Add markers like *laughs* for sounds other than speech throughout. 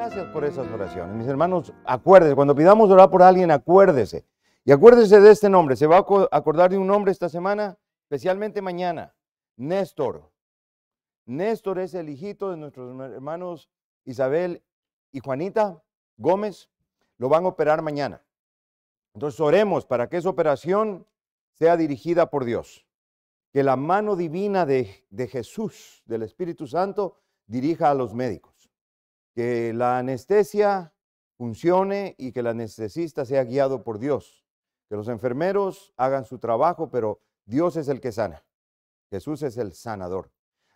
gracias por esas oraciones. Mis hermanos, acuérdense, cuando pidamos orar por alguien, acuérdese. Y acuérdese de este nombre. Se va a acordar de un nombre esta semana, especialmente mañana. Néstor. Néstor es el hijito de nuestros hermanos Isabel y Juanita Gómez. Lo van a operar mañana. Entonces oremos para que esa operación sea dirigida por Dios. Que la mano divina de Jesús, del Espíritu Santo, dirija a los médicos que la anestesia funcione y que el anestesista sea guiado por Dios, que los enfermeros hagan su trabajo, pero Dios es el que sana, Jesús es el sanador.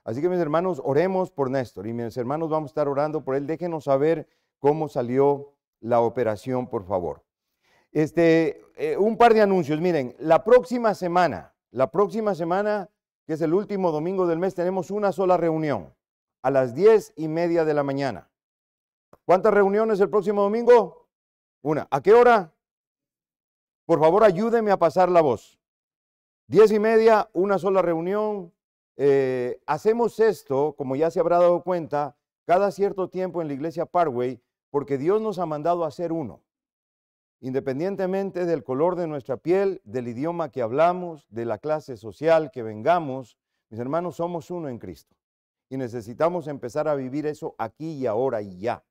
Así que mis hermanos, oremos por Néstor y mis hermanos vamos a estar orando por él. Déjenos saber cómo salió la operación, por favor. Este, eh, un par de anuncios. Miren, la próxima semana, la próxima semana, que es el último domingo del mes, tenemos una sola reunión a las diez y media de la mañana. ¿Cuántas reuniones el próximo domingo? Una. ¿A qué hora? Por favor, ayúdeme a pasar la voz. Diez y media, una sola reunión. Eh, hacemos esto, como ya se habrá dado cuenta, cada cierto tiempo en la iglesia Parway porque Dios nos ha mandado a ser uno. Independientemente del color de nuestra piel, del idioma que hablamos, de la clase social que vengamos, mis hermanos, somos uno en Cristo. Y necesitamos empezar a vivir eso aquí y ahora y ya.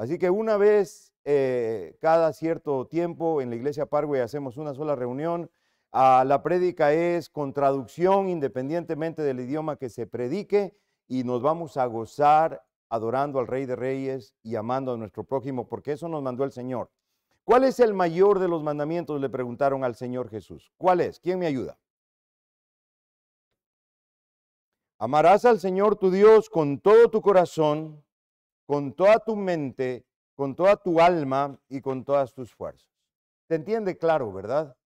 Así que una vez eh, cada cierto tiempo en la iglesia Parway hacemos una sola reunión. Ah, la prédica es con traducción independientemente del idioma que se predique y nos vamos a gozar adorando al Rey de Reyes y amando a nuestro prójimo, porque eso nos mandó el Señor. ¿Cuál es el mayor de los mandamientos? Le preguntaron al Señor Jesús. ¿Cuál es? ¿Quién me ayuda? Amarás al Señor tu Dios con todo tu corazón, con toda tu mente, con toda tu alma y con todas tus fuerzas. ¿Te entiende claro, verdad?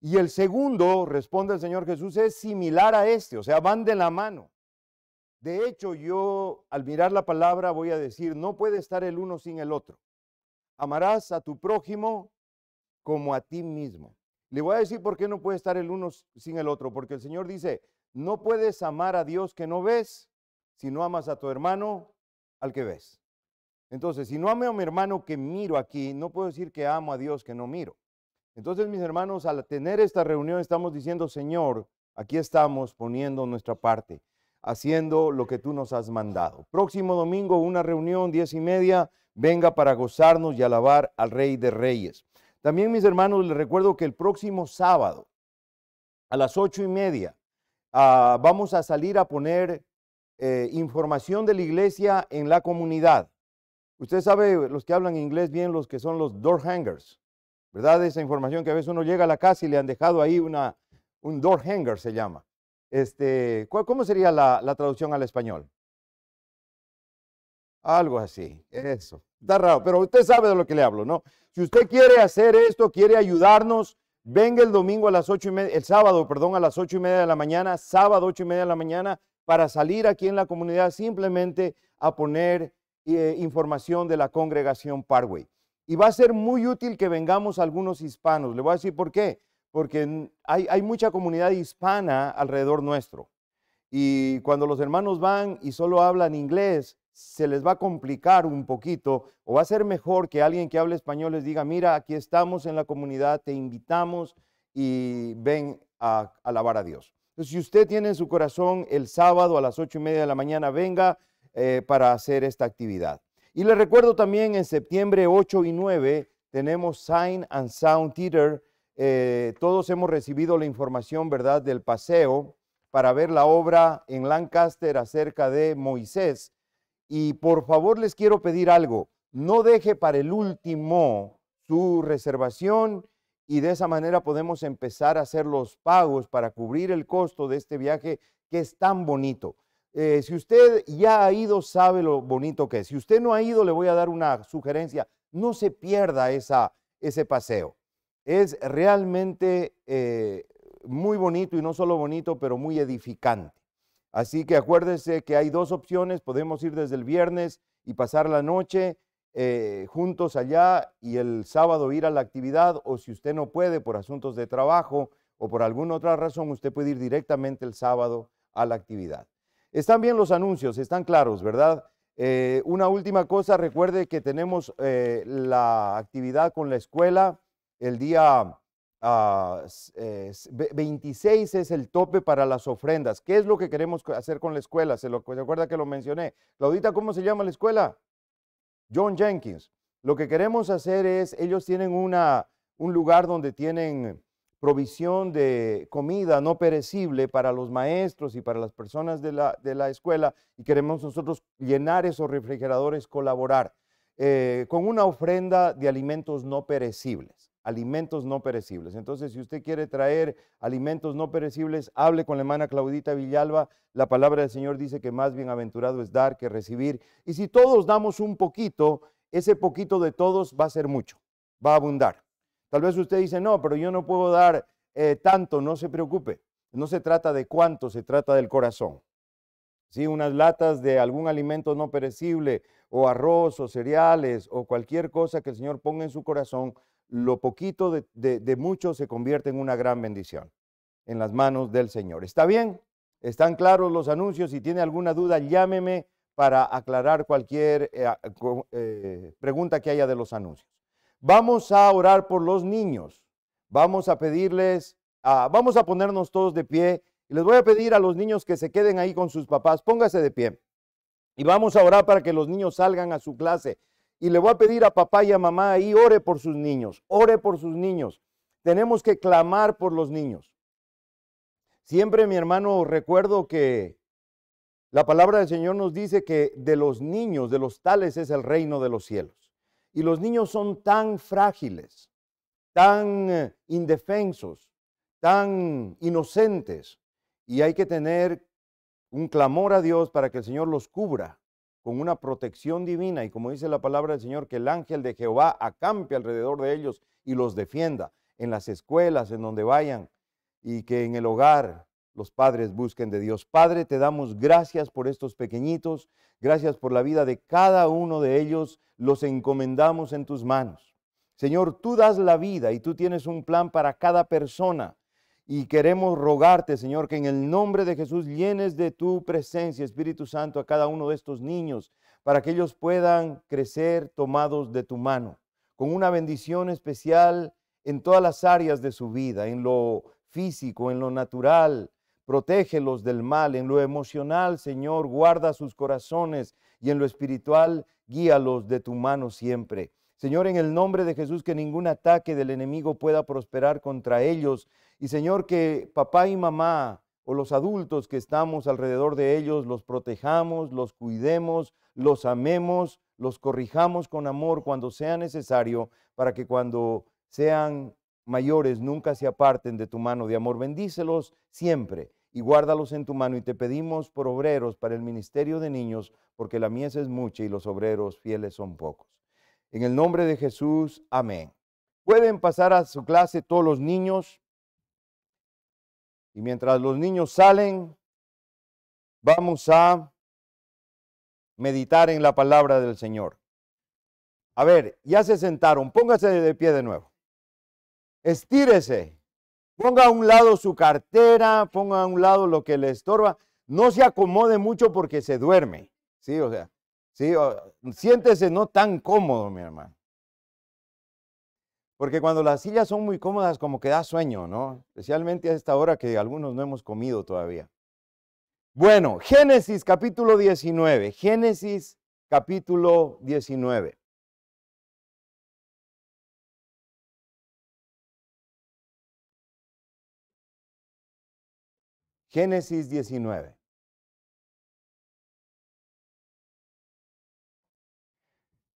Y el segundo, responde el Señor Jesús, es similar a este, o sea, van de la mano. De hecho, yo al mirar la palabra voy a decir, no puede estar el uno sin el otro. Amarás a tu prójimo como a ti mismo. Le voy a decir por qué no puede estar el uno sin el otro, porque el Señor dice, no puedes amar a Dios que no ves si no amas a tu hermano al que ves. Entonces, si no amo a mi hermano que miro aquí, no puedo decir que amo a Dios que no miro. Entonces, mis hermanos, al tener esta reunión estamos diciendo, Señor, aquí estamos poniendo nuestra parte, haciendo lo que tú nos has mandado. Próximo domingo, una reunión, diez y media, venga para gozarnos y alabar al Rey de Reyes. También, mis hermanos, les recuerdo que el próximo sábado, a las ocho y media, ah, vamos a salir a poner eh, información de la iglesia en la comunidad. Usted sabe, los que hablan inglés bien, los que son los door hangers, ¿verdad? Esa información que a veces uno llega a la casa y le han dejado ahí una, un door hanger se llama. Este, ¿Cómo sería la, traducción al español? Algo así, eso. Está raro, pero usted sabe de lo que le hablo, ¿no? Si usted quiere hacer esto, quiere ayudarnos, venga el domingo a las ocho y media, el sábado, perdón, a las ocho y media de la mañana, sábado ocho y media de la mañana, para salir aquí en la comunidad simplemente a poner eh, información de la congregación Parway. Y va a ser muy útil que vengamos algunos hispanos. Le voy a decir por qué. Porque hay, mucha comunidad hispana alrededor nuestro. Y cuando los hermanos van y solo hablan inglés, se les va a complicar un poquito o va a ser mejor que alguien que hable español les diga, mira, aquí estamos en la comunidad, te invitamos y ven a alabar a Dios si usted tiene en su corazón el sábado a las ocho y media de la mañana, venga eh, para hacer esta actividad. Y le recuerdo también en septiembre 8 y 9 tenemos Sign and Sound Theater. Eh, todos hemos recibido la información, ¿verdad?, del paseo para ver la obra en Lancaster acerca de Moisés. Y por favor les quiero pedir algo, no deje para el último su reservación y de esa manera podemos empezar a hacer los pagos para cubrir el costo de este viaje que es tan bonito. Eh, si usted ya ha ido, sabe lo bonito que es. Si usted no ha ido, le voy a dar una sugerencia. No se pierda esa, ese paseo. Es realmente eh, muy bonito y no solo bonito, pero muy edificante. Así que acuérdese que hay dos opciones. Podemos ir desde el viernes y pasar la noche eh, juntos allá y el sábado ir a la actividad o si usted no puede por asuntos de trabajo o por alguna otra razón, usted puede ir directamente el sábado a la actividad. Están bien los anuncios, están claros, ¿verdad? Eh, una última cosa, recuerde que tenemos eh, la actividad con la escuela el día 26 ah, es el tope para las ofrendas. ¿Qué es lo que queremos hacer con la escuela? Se, lo, ¿se acuerda que lo mencioné. Claudita, ¿cómo se llama la escuela? John Jenkins. Lo que queremos hacer es, ellos tienen un lugar donde tienen provisión de comida no perecible para los maestros y para las personas de la, escuela y queremos nosotros llenar esos refrigeradores, colaborar eh, con una ofrenda de alimentos no perecibles alimentos no perecibles. Entonces, si usted quiere traer alimentos no perecibles, hable con la hermana Claudita Villalba. La palabra del Señor dice que más bienaventurado es dar que recibir. Y si todos damos un poquito, ese poquito de todos va a ser mucho, va a abundar. Tal vez usted dice, no, pero yo no puedo dar eh, tanto, no se preocupe. No se trata de cuánto, se trata del corazón. si Unas latas de algún alimento no perecible, o arroz, o cereales, o cualquier cosa que el Señor ponga en su corazón, lo poquito de, de, se convierte en una gran bendición en las manos del Señor. ¿Está bien? ¿Están claros los anuncios? Si tiene alguna duda, llámeme para aclarar cualquier eh, eh, pregunta que haya de los anuncios. Vamos a orar por los niños. Vamos a pedirles, ah, vamos a ponernos todos de pie. Y les voy a pedir a los niños que se queden ahí con sus papás. Póngase de pie. Y vamos a orar para que los niños salgan a su clase. Y le voy a pedir a papá y a mamá ahí, ore por sus niños, ore por sus niños. Tenemos que clamar por los niños. Siempre, mi hermano, recuerdo que la palabra del Señor nos dice que de los niños, de los tales, es el reino de los cielos. Y los niños son tan frágiles, tan eh, indefensos, tan inocentes. Y hay que tener un clamor a Dios para que el Señor los cubra con una protección divina y como dice la palabra del Señor, que el ángel de Jehová acampe alrededor de ellos y los defienda en las escuelas, en donde vayan y que en el hogar los padres busquen de Dios. Padre, te damos gracias por estos pequeñitos, gracias por la vida de cada uno de ellos, los encomendamos en tus manos. Señor, tú das la vida y tú tienes un plan para cada persona y queremos rogarte, Señor, que en el nombre de Jesús llenes de tu presencia, Espíritu Santo, a cada uno de estos niños, para que ellos puedan crecer tomados de tu mano, con una bendición especial en todas las áreas de su vida, en lo físico, en lo natural. Protégelos del mal, en lo emocional, Señor, guarda sus corazones y en lo espiritual, guíalos de tu mano siempre. Señor, en el nombre de Jesús, que ningún ataque del enemigo pueda prosperar contra ellos, y Señor, que papá y mamá o los adultos que estamos alrededor de ellos los protejamos, los cuidemos, los amemos, los corrijamos con amor cuando sea necesario para que cuando sean mayores nunca se aparten de tu mano de amor. Bendícelos siempre y guárdalos en tu mano. Y te pedimos por obreros para el ministerio de niños, porque la mies es mucha y los obreros fieles son pocos. En el nombre de Jesús, amén. Pueden pasar a su clase todos los niños. Y mientras los niños salen, vamos a meditar en la palabra del Señor. A ver, ya se sentaron, póngase de pie de nuevo. Estírese, ponga a un lado su cartera, ponga a un lado lo que le estorba, no se acomode mucho porque se duerme, ¿sí? O sea, ¿sí? siéntese no tan cómodo, mi hermano. Porque cuando las sillas son muy cómodas, como que da sueño, ¿no? Especialmente a esta hora que algunos no hemos comido todavía. Bueno, Génesis capítulo 19. Génesis capítulo 19. Génesis 19.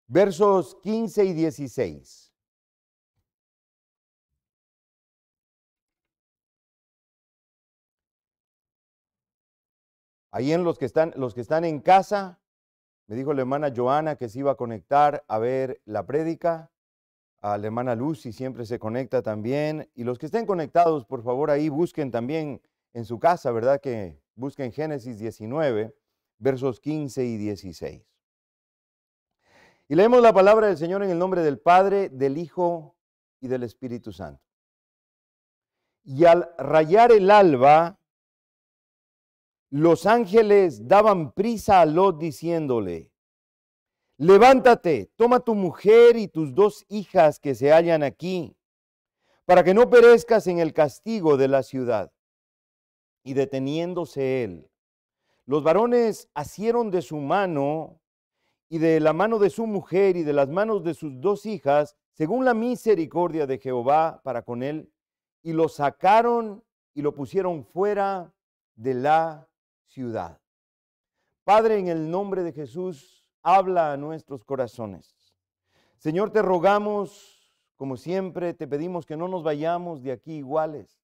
Versos 15 y 16. Ahí en los que están, los que están en casa, me dijo la hermana Joana que se iba a conectar a ver la prédica. A la hermana Lucy siempre se conecta también. Y los que estén conectados, por favor, ahí busquen también en su casa, ¿verdad? Que busquen Génesis 19, versos 15 y 16. Y leemos la palabra del Señor en el nombre del Padre, del Hijo y del Espíritu Santo. Y al rayar el alba, los ángeles daban prisa a Lot diciéndole, levántate, toma tu mujer y tus dos hijas que se hallan aquí, para que no perezcas en el castigo de la ciudad. Y deteniéndose él, los varones asieron de su mano y de la mano de su mujer y de las manos de sus dos hijas, según la misericordia de Jehová para con él, y lo sacaron y lo pusieron fuera de la ciudad. Padre, en el nombre de Jesús, habla a nuestros corazones. Señor, te rogamos, como siempre, te pedimos que no nos vayamos de aquí iguales.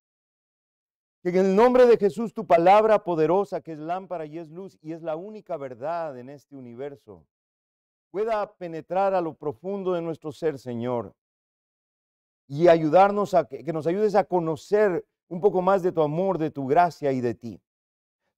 Que en el nombre de Jesús tu palabra poderosa, que es lámpara y es luz y es la única verdad en este universo, pueda penetrar a lo profundo de nuestro ser, Señor, y ayudarnos a que, que nos ayudes a conocer un poco más de tu amor, de tu gracia y de ti.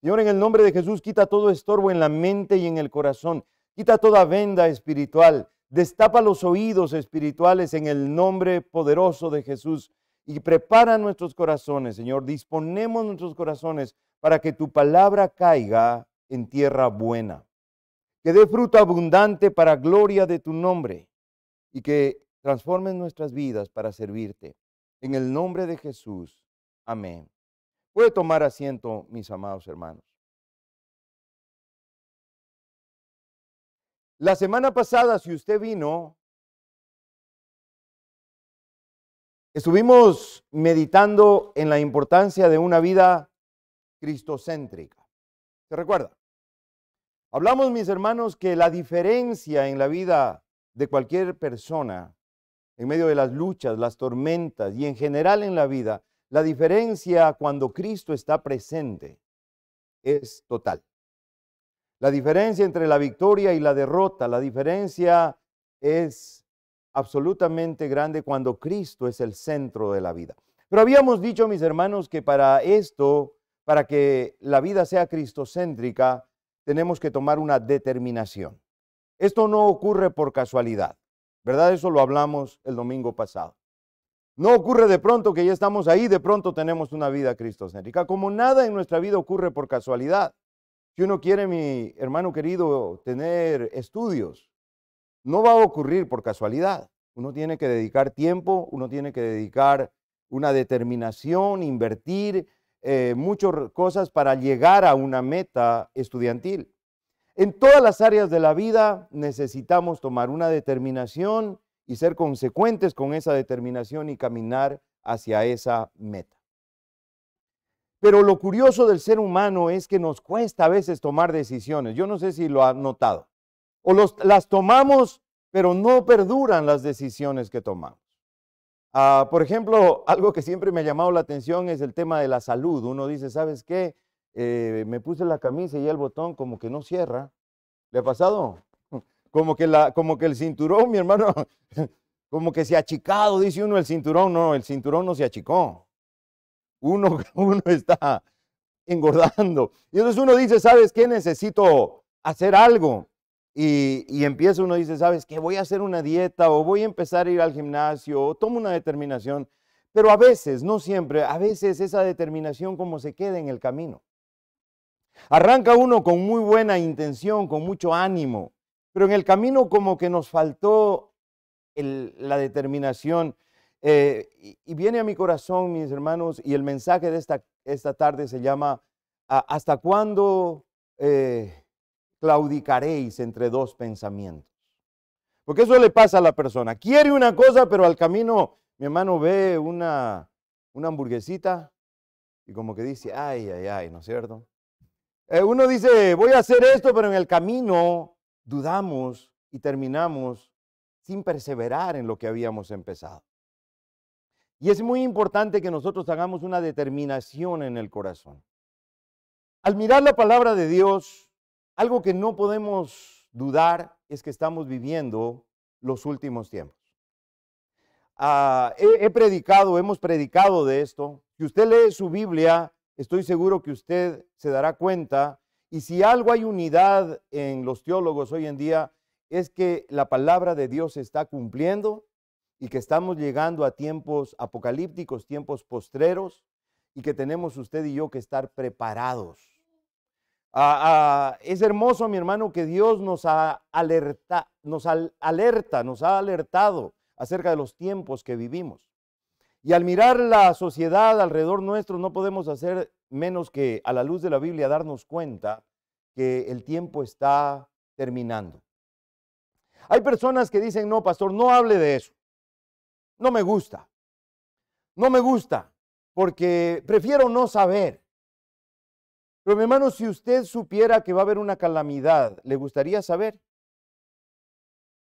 Señor, en el nombre de Jesús, quita todo estorbo en la mente y en el corazón. Quita toda venda espiritual. Destapa los oídos espirituales en el nombre poderoso de Jesús. Y prepara nuestros corazones, Señor. Disponemos nuestros corazones para que tu palabra caiga en tierra buena. Que dé fruto abundante para gloria de tu nombre. Y que transforme nuestras vidas para servirte. En el nombre de Jesús. Amén. Puede tomar asiento, mis amados hermanos. La semana pasada, si usted vino, estuvimos meditando en la importancia de una vida cristocéntrica. ¿Se recuerda? Hablamos, mis hermanos, que la diferencia en la vida de cualquier persona, en medio de las luchas, las tormentas y en general en la vida, la diferencia cuando Cristo está presente es total. La diferencia entre la victoria y la derrota, la diferencia es absolutamente grande cuando Cristo es el centro de la vida. Pero habíamos dicho, mis hermanos, que para esto, para que la vida sea cristocéntrica, tenemos que tomar una determinación. Esto no ocurre por casualidad, ¿verdad? Eso lo hablamos el domingo pasado. No ocurre de pronto que ya estamos ahí, de pronto tenemos una vida cristocéntrica, como nada en nuestra vida ocurre por casualidad. Si uno quiere, mi hermano querido, tener estudios, no va a ocurrir por casualidad. Uno tiene que dedicar tiempo, uno tiene que dedicar una determinación, invertir eh, muchas cosas para llegar a una meta estudiantil. En todas las áreas de la vida necesitamos tomar una determinación y ser consecuentes con esa determinación y caminar hacia esa meta. Pero lo curioso del ser humano es que nos cuesta a veces tomar decisiones. Yo no sé si lo han notado. O las tomamos, pero no perduran las decisiones que tomamos. Ah, por ejemplo, algo que siempre me ha llamado la atención es el tema de la salud. Uno dice, ¿sabes qué? Eh, me puse la camisa y el botón como que no cierra. ¿Le ha pasado? como que, la, como que el cinturón, mi hermano, *laughs* como que se ha achicado, dice uno, el cinturón. No, el cinturón no se achicó. Uno, *laughs* uno está engordando. Y entonces uno dice, ¿sabes qué? Necesito hacer algo. Y, y, empieza uno dice, ¿sabes qué? Voy a hacer una dieta o voy a empezar a ir al gimnasio o tomo una determinación. Pero a veces, no siempre, a veces esa determinación como se queda en el camino. Arranca uno con muy buena intención, con mucho ánimo, pero en el camino como que nos faltó la determinación. Eh, y, viene a mi corazón, mis hermanos, y el mensaje de esta, esta tarde se llama, ¿hasta cuándo eh, claudicaréis entre dos pensamientos? Porque eso le pasa a la persona. Quiere una cosa, pero al camino, mi hermano ve una, una hamburguesita y como que dice, ay, ay, ay, ¿no es cierto? Eh, uno dice, voy a hacer esto, pero en el camino dudamos y terminamos sin perseverar en lo que habíamos empezado. Y es muy importante que nosotros hagamos una determinación en el corazón. Al mirar la palabra de Dios, algo que no podemos dudar es que estamos viviendo los últimos tiempos. Ah, he, he predicado, hemos predicado de esto. Si usted lee su Biblia, estoy seguro que usted se dará cuenta y si algo hay unidad en los teólogos hoy en día, es que la palabra de Dios se está cumpliendo y que estamos llegando a tiempos apocalípticos, tiempos postreros, y que tenemos usted y yo que estar preparados. Ah, ah, es hermoso, mi hermano, que Dios nos, ha alerta, nos alerta, nos ha alertado acerca de los tiempos que vivimos. Y al mirar la sociedad alrededor nuestro, no podemos hacer menos que a la luz de la Biblia darnos cuenta que el tiempo está terminando. Hay personas que dicen, no, pastor, no hable de eso. No me gusta. No me gusta porque prefiero no saber. Pero mi hermano, si usted supiera que va a haber una calamidad, ¿le gustaría saber?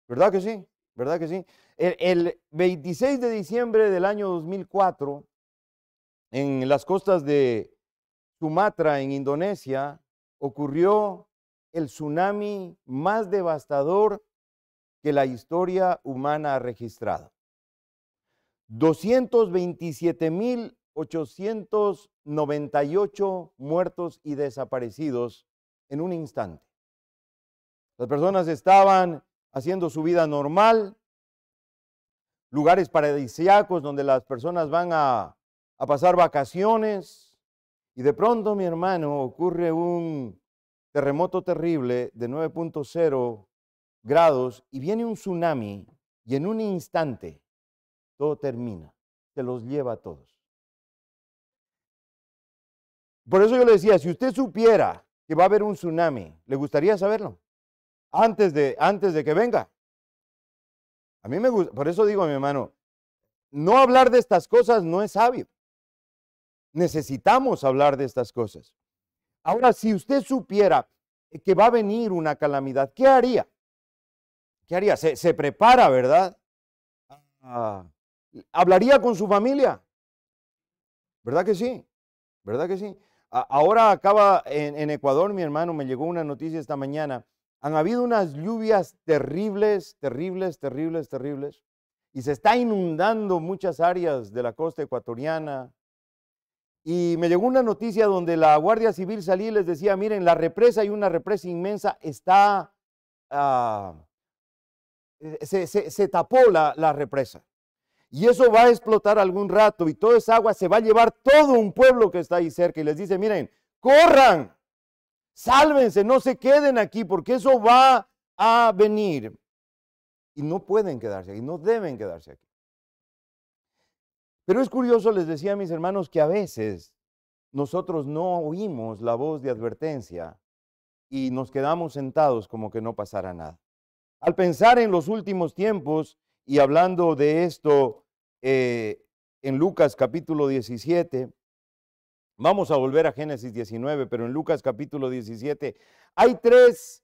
¿Verdad que sí? ¿Verdad que sí? El, 26 de diciembre del año 2004, en las costas de Sumatra, en Indonesia, ocurrió el tsunami más devastador que la historia humana ha registrado. 227.898 muertos y desaparecidos en un instante. Las personas estaban haciendo su vida normal, lugares paradisíacos donde las personas van a, pasar vacaciones. Y de pronto, mi hermano, ocurre un terremoto terrible de 9.0 grados y viene un tsunami y en un instante todo termina, se los lleva a todos. Por eso yo le decía, si usted supiera que va a haber un tsunami, ¿le gustaría saberlo? Antes de, antes de que venga. A mí me gusta, por eso digo, a mi hermano, no hablar de estas cosas no es sabio. Necesitamos hablar de estas cosas. Ahora, si usted supiera que va a venir una calamidad, ¿qué haría? ¿Qué haría? Se, prepara, ¿verdad? Ah, ¿Hablaría con su familia? ¿Verdad que sí? ¿Verdad que sí? Ahora acaba en Ecuador, mi hermano, me llegó una noticia esta mañana han habido unas lluvias terribles, terribles, terribles, terribles. Y se está inundando muchas áreas de la costa ecuatoriana. Y me llegó una noticia donde la Guardia Civil salía y les decía, miren, la represa hay una represa inmensa está... Ah, eh, se, tapó la, la represa. Y eso va a explotar algún rato y toda esa agua se va a llevar todo un pueblo que está ahí cerca. Y les dice, miren, corran, Sálvense, no se queden aquí porque eso va a venir. Y no pueden quedarse aquí, no deben quedarse aquí. Pero es curioso, les decía a mis hermanos, que a veces nosotros no oímos la voz de advertencia y nos quedamos sentados como que no pasara nada. Al pensar en los últimos tiempos y hablando de esto eh, en Lucas capítulo 17, Vamos a volver a Génesis 19, pero en Lucas capítulo 17 hay tres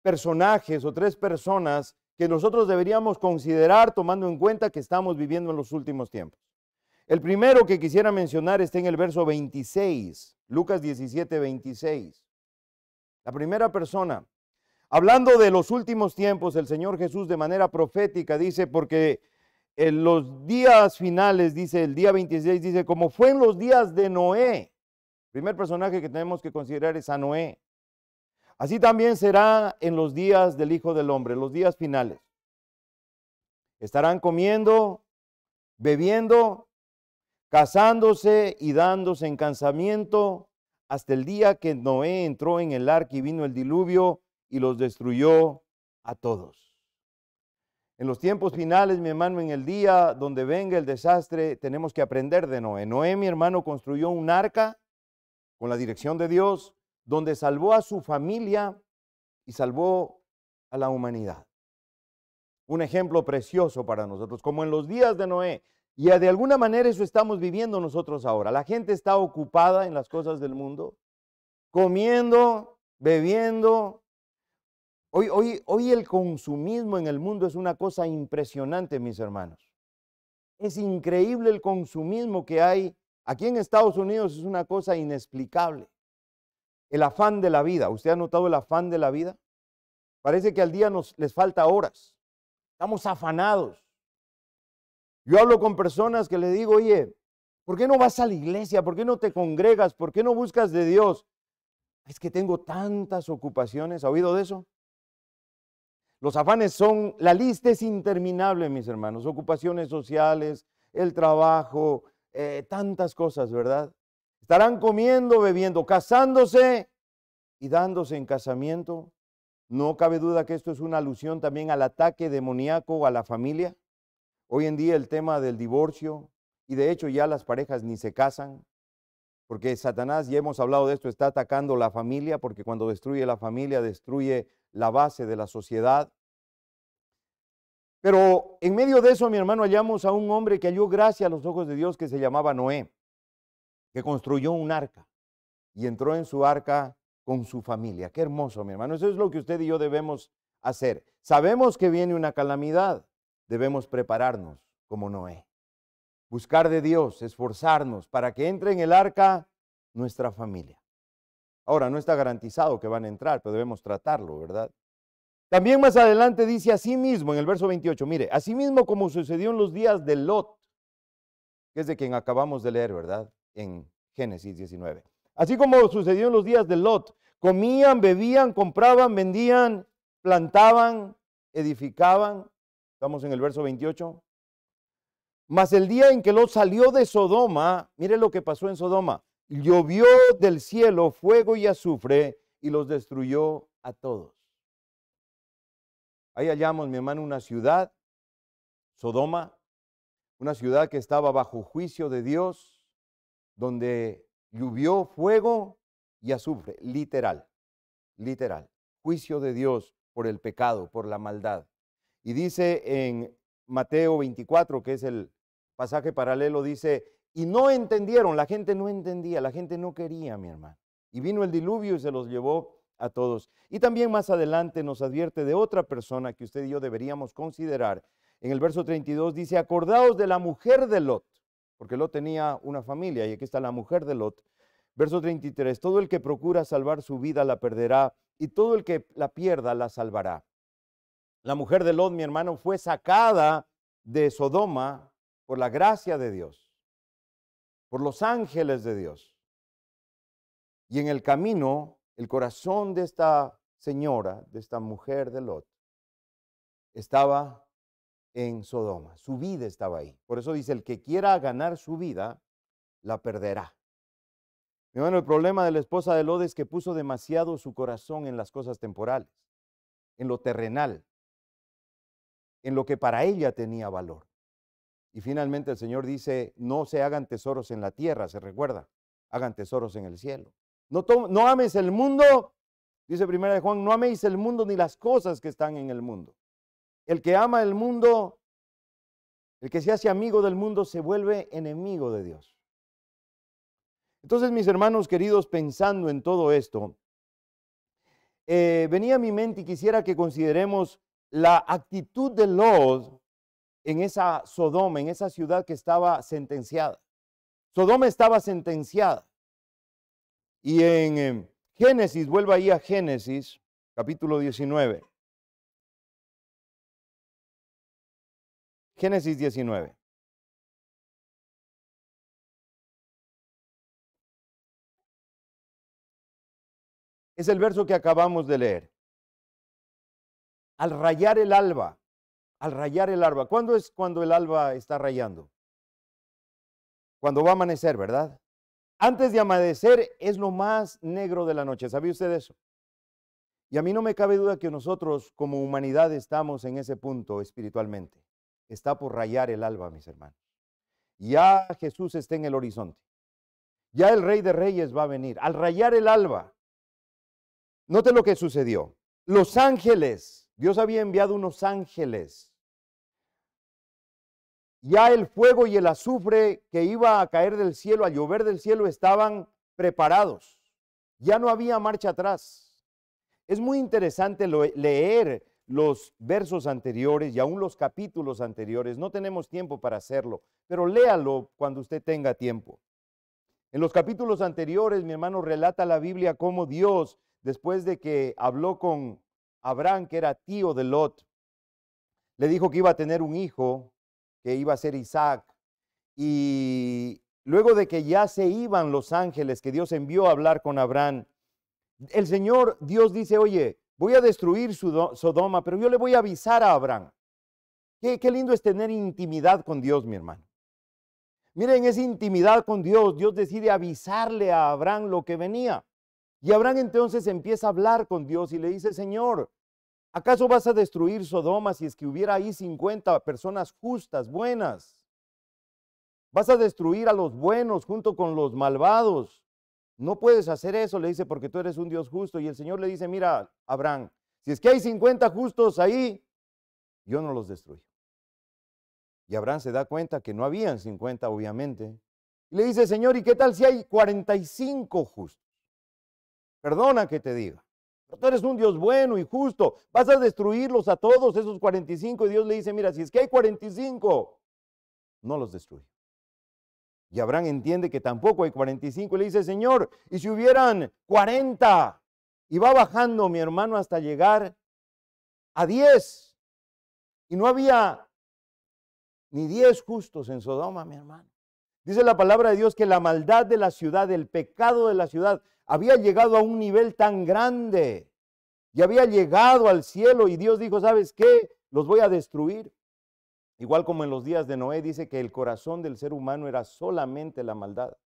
personajes o tres personas que nosotros deberíamos considerar tomando en cuenta que estamos viviendo en los últimos tiempos. El primero que quisiera mencionar está en el verso 26, Lucas 17, 26. La primera persona, hablando de los últimos tiempos, el Señor Jesús de manera profética dice, porque en los días finales, dice el día 26, dice, como fue en los días de Noé, primer personaje que tenemos que considerar es a Noé. Así también será en los días del Hijo del Hombre, los días finales. Estarán comiendo, bebiendo, casándose y dándose en cansamiento hasta el día que Noé entró en el arca y vino el diluvio y los destruyó a todos. En los tiempos finales, mi hermano, en el día donde venga el desastre, tenemos que aprender de Noé. Noé, mi hermano, construyó un arca con la dirección de Dios, donde salvó a su familia y salvó a la humanidad. Un ejemplo precioso para nosotros, como en los días de Noé. Y de alguna manera eso estamos viviendo nosotros ahora. La gente está ocupada en las cosas del mundo, comiendo, bebiendo. Hoy, hoy, hoy el consumismo en el mundo es una cosa impresionante, mis hermanos. Es increíble el consumismo que hay Aquí en Estados Unidos es una cosa inexplicable. El afán de la vida. ¿Usted ha notado el afán de la vida? Parece que al día nos les falta horas. Estamos afanados. Yo hablo con personas que le digo, oye, ¿por qué no vas a la iglesia? ¿Por qué no te congregas? ¿Por qué no buscas de Dios? Es que tengo tantas ocupaciones. ¿Ha oído de eso? Los afanes son, la lista es interminable, mis hermanos. Ocupaciones sociales, el trabajo, eh, tantas cosas, ¿verdad? Estarán comiendo, bebiendo, casándose y dándose en casamiento. No cabe duda que esto es una alusión también al ataque demoníaco a la familia. Hoy en día el tema del divorcio, y de hecho ya las parejas ni se casan, porque Satanás, ya hemos hablado de esto, está atacando la familia, porque cuando destruye la familia, destruye la base de la sociedad. Pero en medio de eso, mi hermano, hallamos a un hombre que halló gracia a los ojos de Dios que se llamaba Noé, que construyó un arca y entró en su arca con su familia. Qué hermoso, mi hermano. Eso es lo que usted y yo debemos hacer. Sabemos que viene una calamidad. Debemos prepararnos como Noé. Buscar de Dios, esforzarnos para que entre en el arca nuestra familia. Ahora, no está garantizado que van a entrar, pero debemos tratarlo, ¿verdad? También más adelante dice así mismo en el verso 28, mire, así mismo como sucedió en los días de Lot, que es de quien acabamos de leer, ¿verdad? En Génesis 19. Así como sucedió en los días de Lot, comían, bebían, compraban, vendían, plantaban, edificaban. Estamos en el verso 28. Mas el día en que Lot salió de Sodoma, mire lo que pasó en Sodoma. Llovió del cielo fuego y azufre y los destruyó a todos. Ahí hallamos, mi hermano, una ciudad, Sodoma, una ciudad que estaba bajo juicio de Dios, donde llovió fuego y azufre, literal, literal, juicio de Dios por el pecado, por la maldad. Y dice en Mateo 24, que es el pasaje paralelo, dice, y no entendieron, la gente no entendía, la gente no quería, mi hermano. Y vino el diluvio y se los llevó a todos. Y también más adelante nos advierte de otra persona que usted y yo deberíamos considerar. En el verso 32 dice, acordaos de la mujer de Lot, porque Lot tenía una familia y aquí está la mujer de Lot. Verso 33, todo el que procura salvar su vida la perderá y todo el que la pierda la salvará. La mujer de Lot, mi hermano, fue sacada de Sodoma por la gracia de Dios, por los ángeles de Dios. Y en el camino el corazón de esta señora, de esta mujer de Lot, estaba en Sodoma. Su vida estaba ahí. Por eso dice, el que quiera ganar su vida, la perderá. Mi hermano, el problema de la esposa de Lot es que puso demasiado su corazón en las cosas temporales, en lo terrenal, en lo que para ella tenía valor. Y finalmente el Señor dice, no se hagan tesoros en la tierra, se recuerda, hagan tesoros en el cielo. No, ames el mundo, dice primera de Juan, no améis el mundo ni las cosas que están en el mundo. El que ama el mundo, el que se hace amigo del mundo, se vuelve enemigo de Dios. Entonces, mis hermanos queridos, pensando en todo esto, eh, venía a mi mente y quisiera que consideremos la actitud de Lot en esa Sodoma, en esa ciudad que estaba sentenciada. Sodoma estaba sentenciada. Y en eh, Génesis, vuelva ahí a Génesis, capítulo 19. Génesis 19. Es el verso que acabamos de leer. Al rayar el alba, al rayar el alba. ¿Cuándo es cuando el alba está rayando? Cuando va a amanecer, ¿verdad? Antes de amanecer es lo más negro de la noche. ¿Sabía usted eso? Y a mí no me cabe duda que nosotros como humanidad estamos en ese punto espiritualmente. Está por rayar el alba, mis hermanos. Ya Jesús está en el horizonte. Ya el rey de reyes va a venir. Al rayar el alba, note lo que sucedió. Los ángeles, Dios había enviado unos ángeles ya el fuego y el azufre que iba a caer del cielo, a llover del cielo, estaban preparados. Ya no había marcha atrás. Es muy interesante leer los versos anteriores y aún los capítulos anteriores. No tenemos tiempo para hacerlo, pero léalo cuando usted tenga tiempo. En los capítulos anteriores, mi hermano relata la Biblia cómo Dios, después de que habló con Abraham, que era tío de Lot, le dijo que iba a tener un hijo que iba a ser Isaac. Y luego de que ya se iban los ángeles que Dios envió a hablar con Abraham, el Señor Dios dice, oye, voy a destruir Sodoma, pero yo le voy a avisar a Abraham. Qué, lindo es tener intimidad con Dios, mi hermano. Miren, esa intimidad con Dios. Dios decide avisarle a Abraham lo que venía. Y Abraham entonces empieza a hablar con Dios y le dice, Señor, ¿Acaso vas a destruir Sodoma si es que hubiera ahí 50 personas justas, buenas? Vas a destruir a los buenos junto con los malvados. No puedes hacer eso, le dice, porque tú eres un Dios justo. Y el Señor le dice, mira, Abraham, si es que hay 50 justos ahí, yo no los destruyo. Y Abraham se da cuenta que no habían 50, obviamente. Y le dice, Señor, ¿y qué tal si hay 45 justos? Perdona que te diga tú eres un Dios bueno y justo. Vas a destruirlos a todos esos 45. Y Dios le dice, mira, si es que hay 45, no los destruye. Y Abraham entiende que tampoco hay 45. Y le dice, Señor, ¿y si hubieran 40? Y va bajando mi hermano hasta llegar a 10. Y no había ni 10 justos en Sodoma, mi hermano. Dice la palabra de Dios que la maldad de la ciudad, el pecado de la ciudad, había llegado a un nivel tan grande y había llegado al cielo y Dios dijo, ¿sabes qué? Los voy a destruir. Igual como en los días de Noé dice que el corazón del ser humano era solamente la maldad.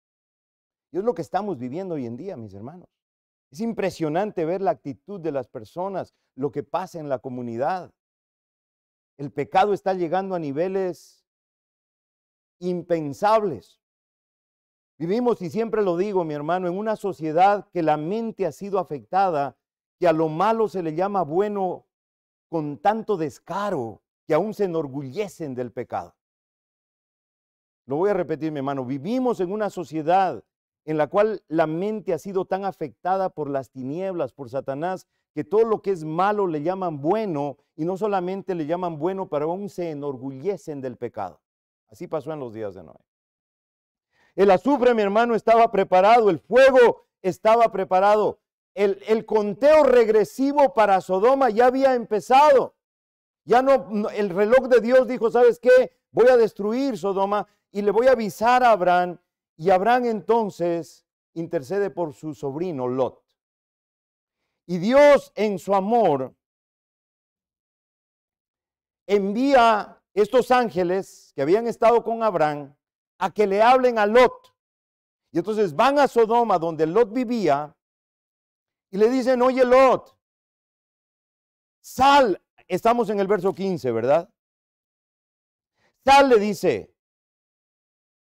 Y es lo que estamos viviendo hoy en día, mis hermanos. Es impresionante ver la actitud de las personas, lo que pasa en la comunidad. El pecado está llegando a niveles impensables. Vivimos, y siempre lo digo, mi hermano, en una sociedad que la mente ha sido afectada, que a lo malo se le llama bueno con tanto descaro que aún se enorgullecen del pecado. Lo voy a repetir, mi hermano, vivimos en una sociedad en la cual la mente ha sido tan afectada por las tinieblas, por Satanás, que todo lo que es malo le llaman bueno y no solamente le llaman bueno, pero aún se enorgullecen del pecado. Así pasó en los días de Noé. El azufre, mi hermano, estaba preparado, el fuego estaba preparado. El, conteo regresivo para Sodoma ya había empezado. Ya no, el reloj de Dios dijo, ¿sabes qué? Voy a destruir Sodoma y le voy a avisar a Abraham. Y Abraham entonces intercede por su sobrino Lot. Y Dios en su amor envía estos ángeles que habían estado con Abraham a que le hablen a Lot. Y entonces van a Sodoma, donde Lot vivía, y le dicen, oye Lot, sal, estamos en el verso 15, ¿verdad? Sal, le dice,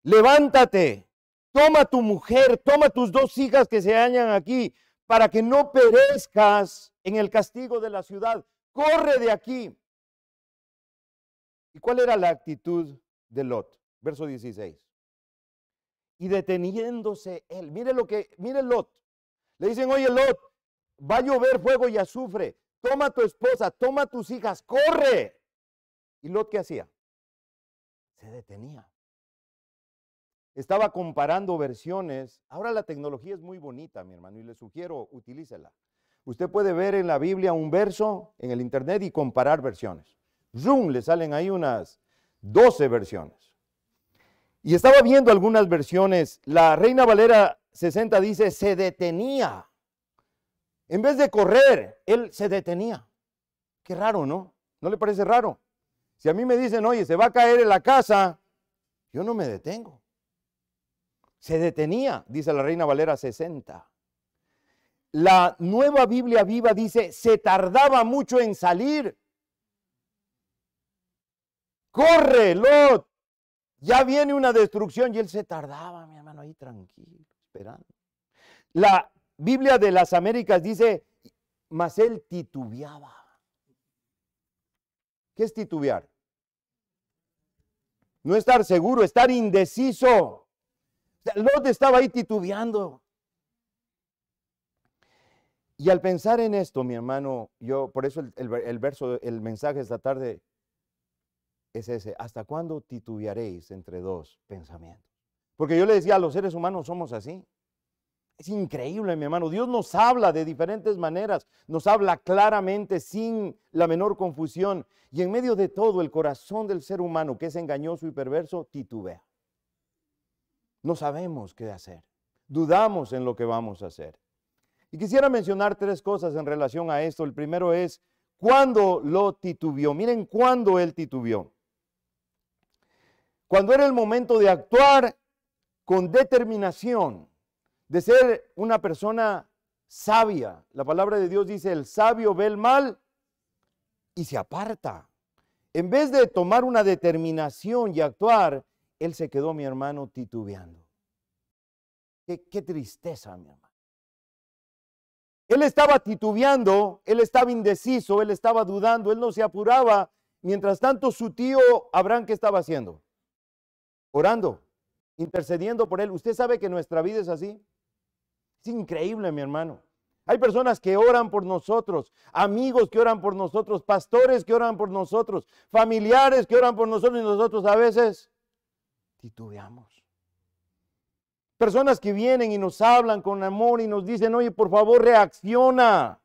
levántate, toma tu mujer, toma tus dos hijas que se hallan aquí, para que no perezcas en el castigo de la ciudad. Corre de aquí. ¿Y cuál era la actitud de Lot? Verso 16 y deteniéndose él. Mire lo que, mire Lot. Le dicen, oye Lot, va a llover fuego y azufre. Toma tu esposa, toma tus hijas, corre. ¿Y Lot qué hacía? Se detenía. Estaba comparando versiones. Ahora la tecnología es muy bonita, mi hermano, y le sugiero, utilícela. Usted puede ver en la Biblia un verso en el Internet y comparar versiones. Zoom, le salen ahí unas 12 versiones. Y estaba viendo algunas versiones. La Reina Valera 60 dice, se detenía. En vez de correr, él se detenía. Qué raro, ¿no? ¿No le parece raro? Si a mí me dicen, oye, se va a caer en la casa, yo no me detengo. Se detenía, dice la Reina Valera 60. La nueva Biblia viva dice, se tardaba mucho en salir. Corre, Lot, ya viene una destrucción y él se tardaba, mi hermano, ahí tranquilo, esperando. La Biblia de las Américas dice, mas él titubeaba. ¿Qué es titubear? No estar seguro, estar indeciso. Lot estaba ahí titubeando. Y al pensar en esto, mi hermano, yo, por eso el, el verso, el mensaje esta tarde es ese, ¿hasta cuándo titubearéis entre dos pensamientos? Porque yo le decía, los seres humanos somos así. Es increíble, mi hermano. Dios nos habla de diferentes maneras, nos habla claramente, sin la menor confusión. Y en medio de todo, el corazón del ser humano, que es engañoso y perverso, titubea. No sabemos qué hacer. Dudamos en lo que vamos a hacer. Y quisiera mencionar tres cosas en relación a esto. El primero es, ¿cuándo lo titubió? Miren, ¿cuándo él titubió? Cuando era el momento de actuar con determinación, de ser una persona sabia, la palabra de Dios dice, el sabio ve el mal y se aparta. En vez de tomar una determinación y actuar, él se quedó, mi hermano, titubeando. Qué, tristeza, mi hermano. Él estaba titubeando, él estaba indeciso, él estaba dudando, él no se apuraba. Mientras tanto, su tío Abraham, ¿qué estaba haciendo? orando, intercediendo por Él. Usted sabe que nuestra vida es así. Es increíble, mi hermano. Hay personas que oran por nosotros, amigos que oran por nosotros, pastores que oran por nosotros, familiares que oran por nosotros y nosotros a veces titubeamos. Personas que vienen y nos hablan con amor y nos dicen, oye, por favor, reacciona,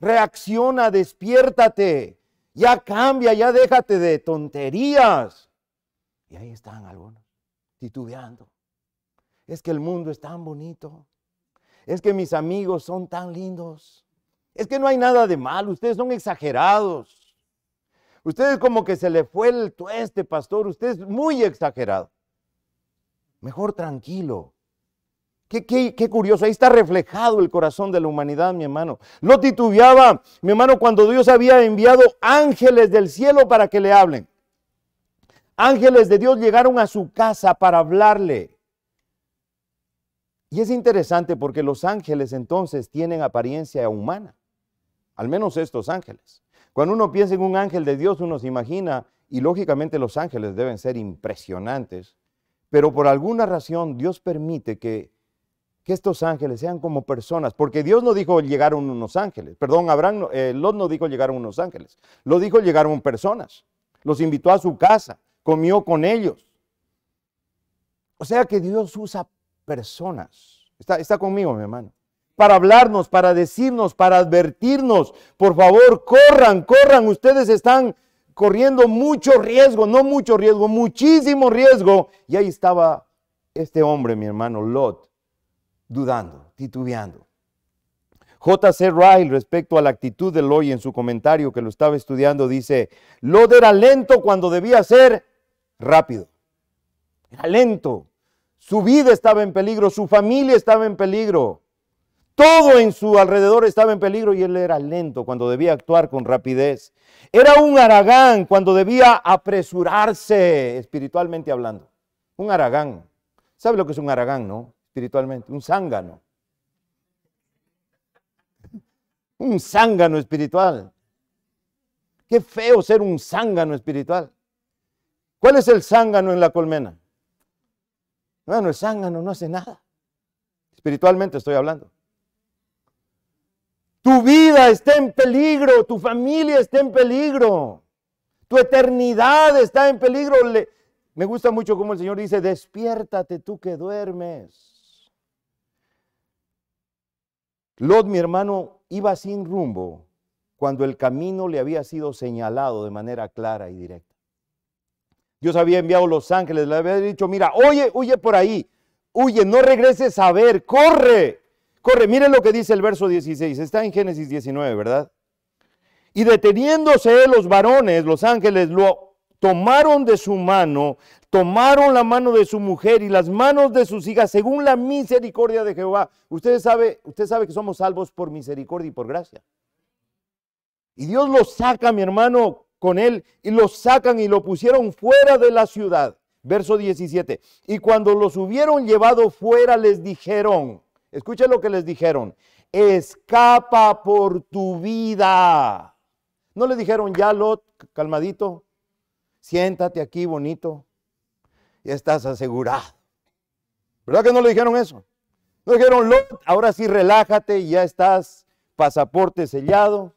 reacciona, despiértate, ya cambia, ya déjate de tonterías. Y ahí están algunos, titubeando. Es que el mundo es tan bonito. Es que mis amigos son tan lindos. Es que no hay nada de malo. Ustedes son exagerados. Ustedes como que se le fue el tueste, pastor. Usted es muy exagerado. Mejor tranquilo. Qué, qué, qué, curioso, ahí está reflejado el corazón de la humanidad, mi hermano. No titubeaba, mi hermano, cuando Dios había enviado ángeles del cielo para que le hablen. Ángeles de Dios llegaron a su casa para hablarle. Y es interesante porque los ángeles entonces tienen apariencia humana, al menos estos ángeles. Cuando uno piensa en un ángel de Dios, uno se imagina, y lógicamente los ángeles deben ser impresionantes, pero por alguna razón Dios permite que, estos ángeles sean como personas, porque Dios no dijo llegaron unos ángeles, perdón, Abraham, eh, Lot no dijo llegaron unos ángeles, lo dijo llegaron personas, los invitó a su casa, comió con ellos. O sea que Dios usa personas. Está, está conmigo, mi hermano. Para hablarnos, para decirnos, para advertirnos. Por favor, corran, corran. Ustedes están corriendo mucho riesgo, no mucho riesgo, muchísimo riesgo. Y ahí estaba este hombre, mi hermano Lot, dudando, titubeando. J.C. Ryle, respecto a la actitud de Lot en su comentario que lo estaba estudiando, dice, Lot era lento cuando debía ser rápido. Era lento. Su vida estaba en peligro, su familia estaba en peligro. Todo en su alrededor estaba en peligro y él era lento cuando debía actuar con rapidez. Era un aragán cuando debía apresurarse espiritualmente hablando. Un aragán. ¿Sabe lo que es un aragán, no? Espiritualmente. Un zángano. Un zángano espiritual. Qué feo ser un zángano espiritual. ¿Cuál es el zángano en la colmena? Bueno, el zángano no hace nada. Espiritualmente estoy hablando. Tu vida está en peligro, tu familia está en peligro, tu eternidad está en peligro. me gusta mucho como el Señor dice, despiértate tú que duermes. Lot, mi hermano, iba sin rumbo cuando el camino le había sido señalado de manera clara y directa. Dios había enviado los ángeles, le había dicho, mira, oye, huye por ahí, huye, no regreses a ver, corre, corre. Miren lo que dice el verso 16, está en Génesis 19, ¿verdad? Y deteniéndose los varones, los ángeles lo tomaron de su mano, tomaron la mano de su mujer y las manos de sus hijas, según la misericordia de Jehová. Usted sabe, usted sabe que somos salvos por misericordia y por gracia. Y Dios lo saca, mi hermano, con él y lo sacan y lo pusieron fuera de la ciudad. Verso 17. Y cuando los hubieron llevado fuera, les dijeron, escucha lo que les dijeron, escapa por tu vida. No le dijeron, ya Lot, calmadito, siéntate aquí bonito, ya estás asegurado. ¿Verdad que no le dijeron eso? No le dijeron, Lot, ahora sí relájate, ya estás pasaporte sellado,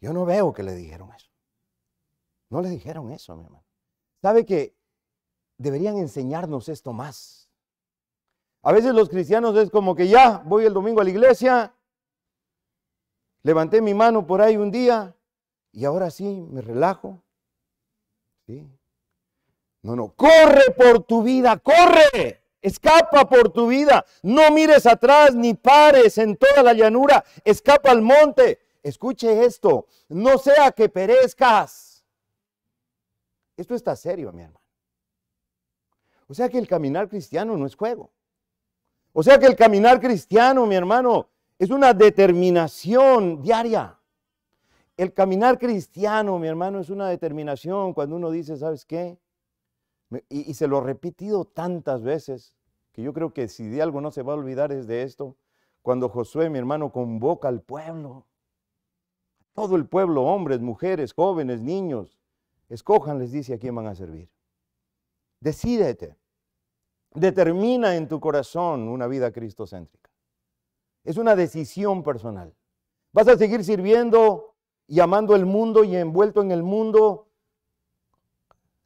yo no veo que le dijeron eso. No le dijeron eso, mi hermano. ¿Sabe que deberían enseñarnos esto más? A veces los cristianos es como que ya voy el domingo a la iglesia, levanté mi mano por ahí un día y ahora sí me relajo. ¿Sí? No, no, corre por tu vida, corre, escapa por tu vida, no mires atrás ni pares en toda la llanura, escapa al monte, Escuche esto, no sea que perezcas. Esto está serio, mi hermano. O sea que el caminar cristiano no es juego. O sea que el caminar cristiano, mi hermano, es una determinación diaria. El caminar cristiano, mi hermano, es una determinación cuando uno dice, ¿sabes qué? Y, se lo he repetido tantas veces, que yo creo que si de algo no se va a olvidar es de esto, cuando Josué, mi hermano, convoca al pueblo todo el pueblo, hombres, mujeres, jóvenes, niños, escojan, les dice, a quién van a servir. Decídete. Determina en tu corazón una vida cristocéntrica. Es una decisión personal. ¿Vas a seguir sirviendo y amando el mundo y envuelto en el mundo,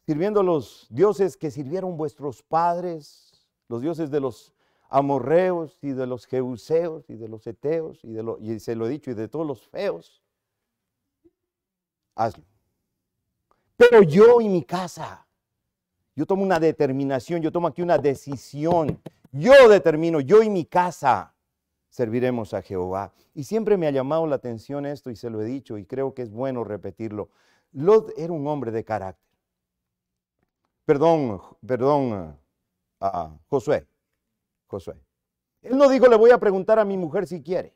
sirviendo a los dioses que sirvieron vuestros padres, los dioses de los amorreos y de los jeuseos y de los eteos y, de los, y se lo he dicho, y de todos los feos? hazlo. Pero yo y mi casa, yo tomo una determinación, yo tomo aquí una decisión. Yo determino, yo y mi casa serviremos a Jehová. Y siempre me ha llamado la atención esto y se lo he dicho y creo que es bueno repetirlo. Lot era un hombre de carácter. Perdón, perdón, a ah, ah, Josué. Josué. Él no dijo, le voy a preguntar a mi mujer si quiere.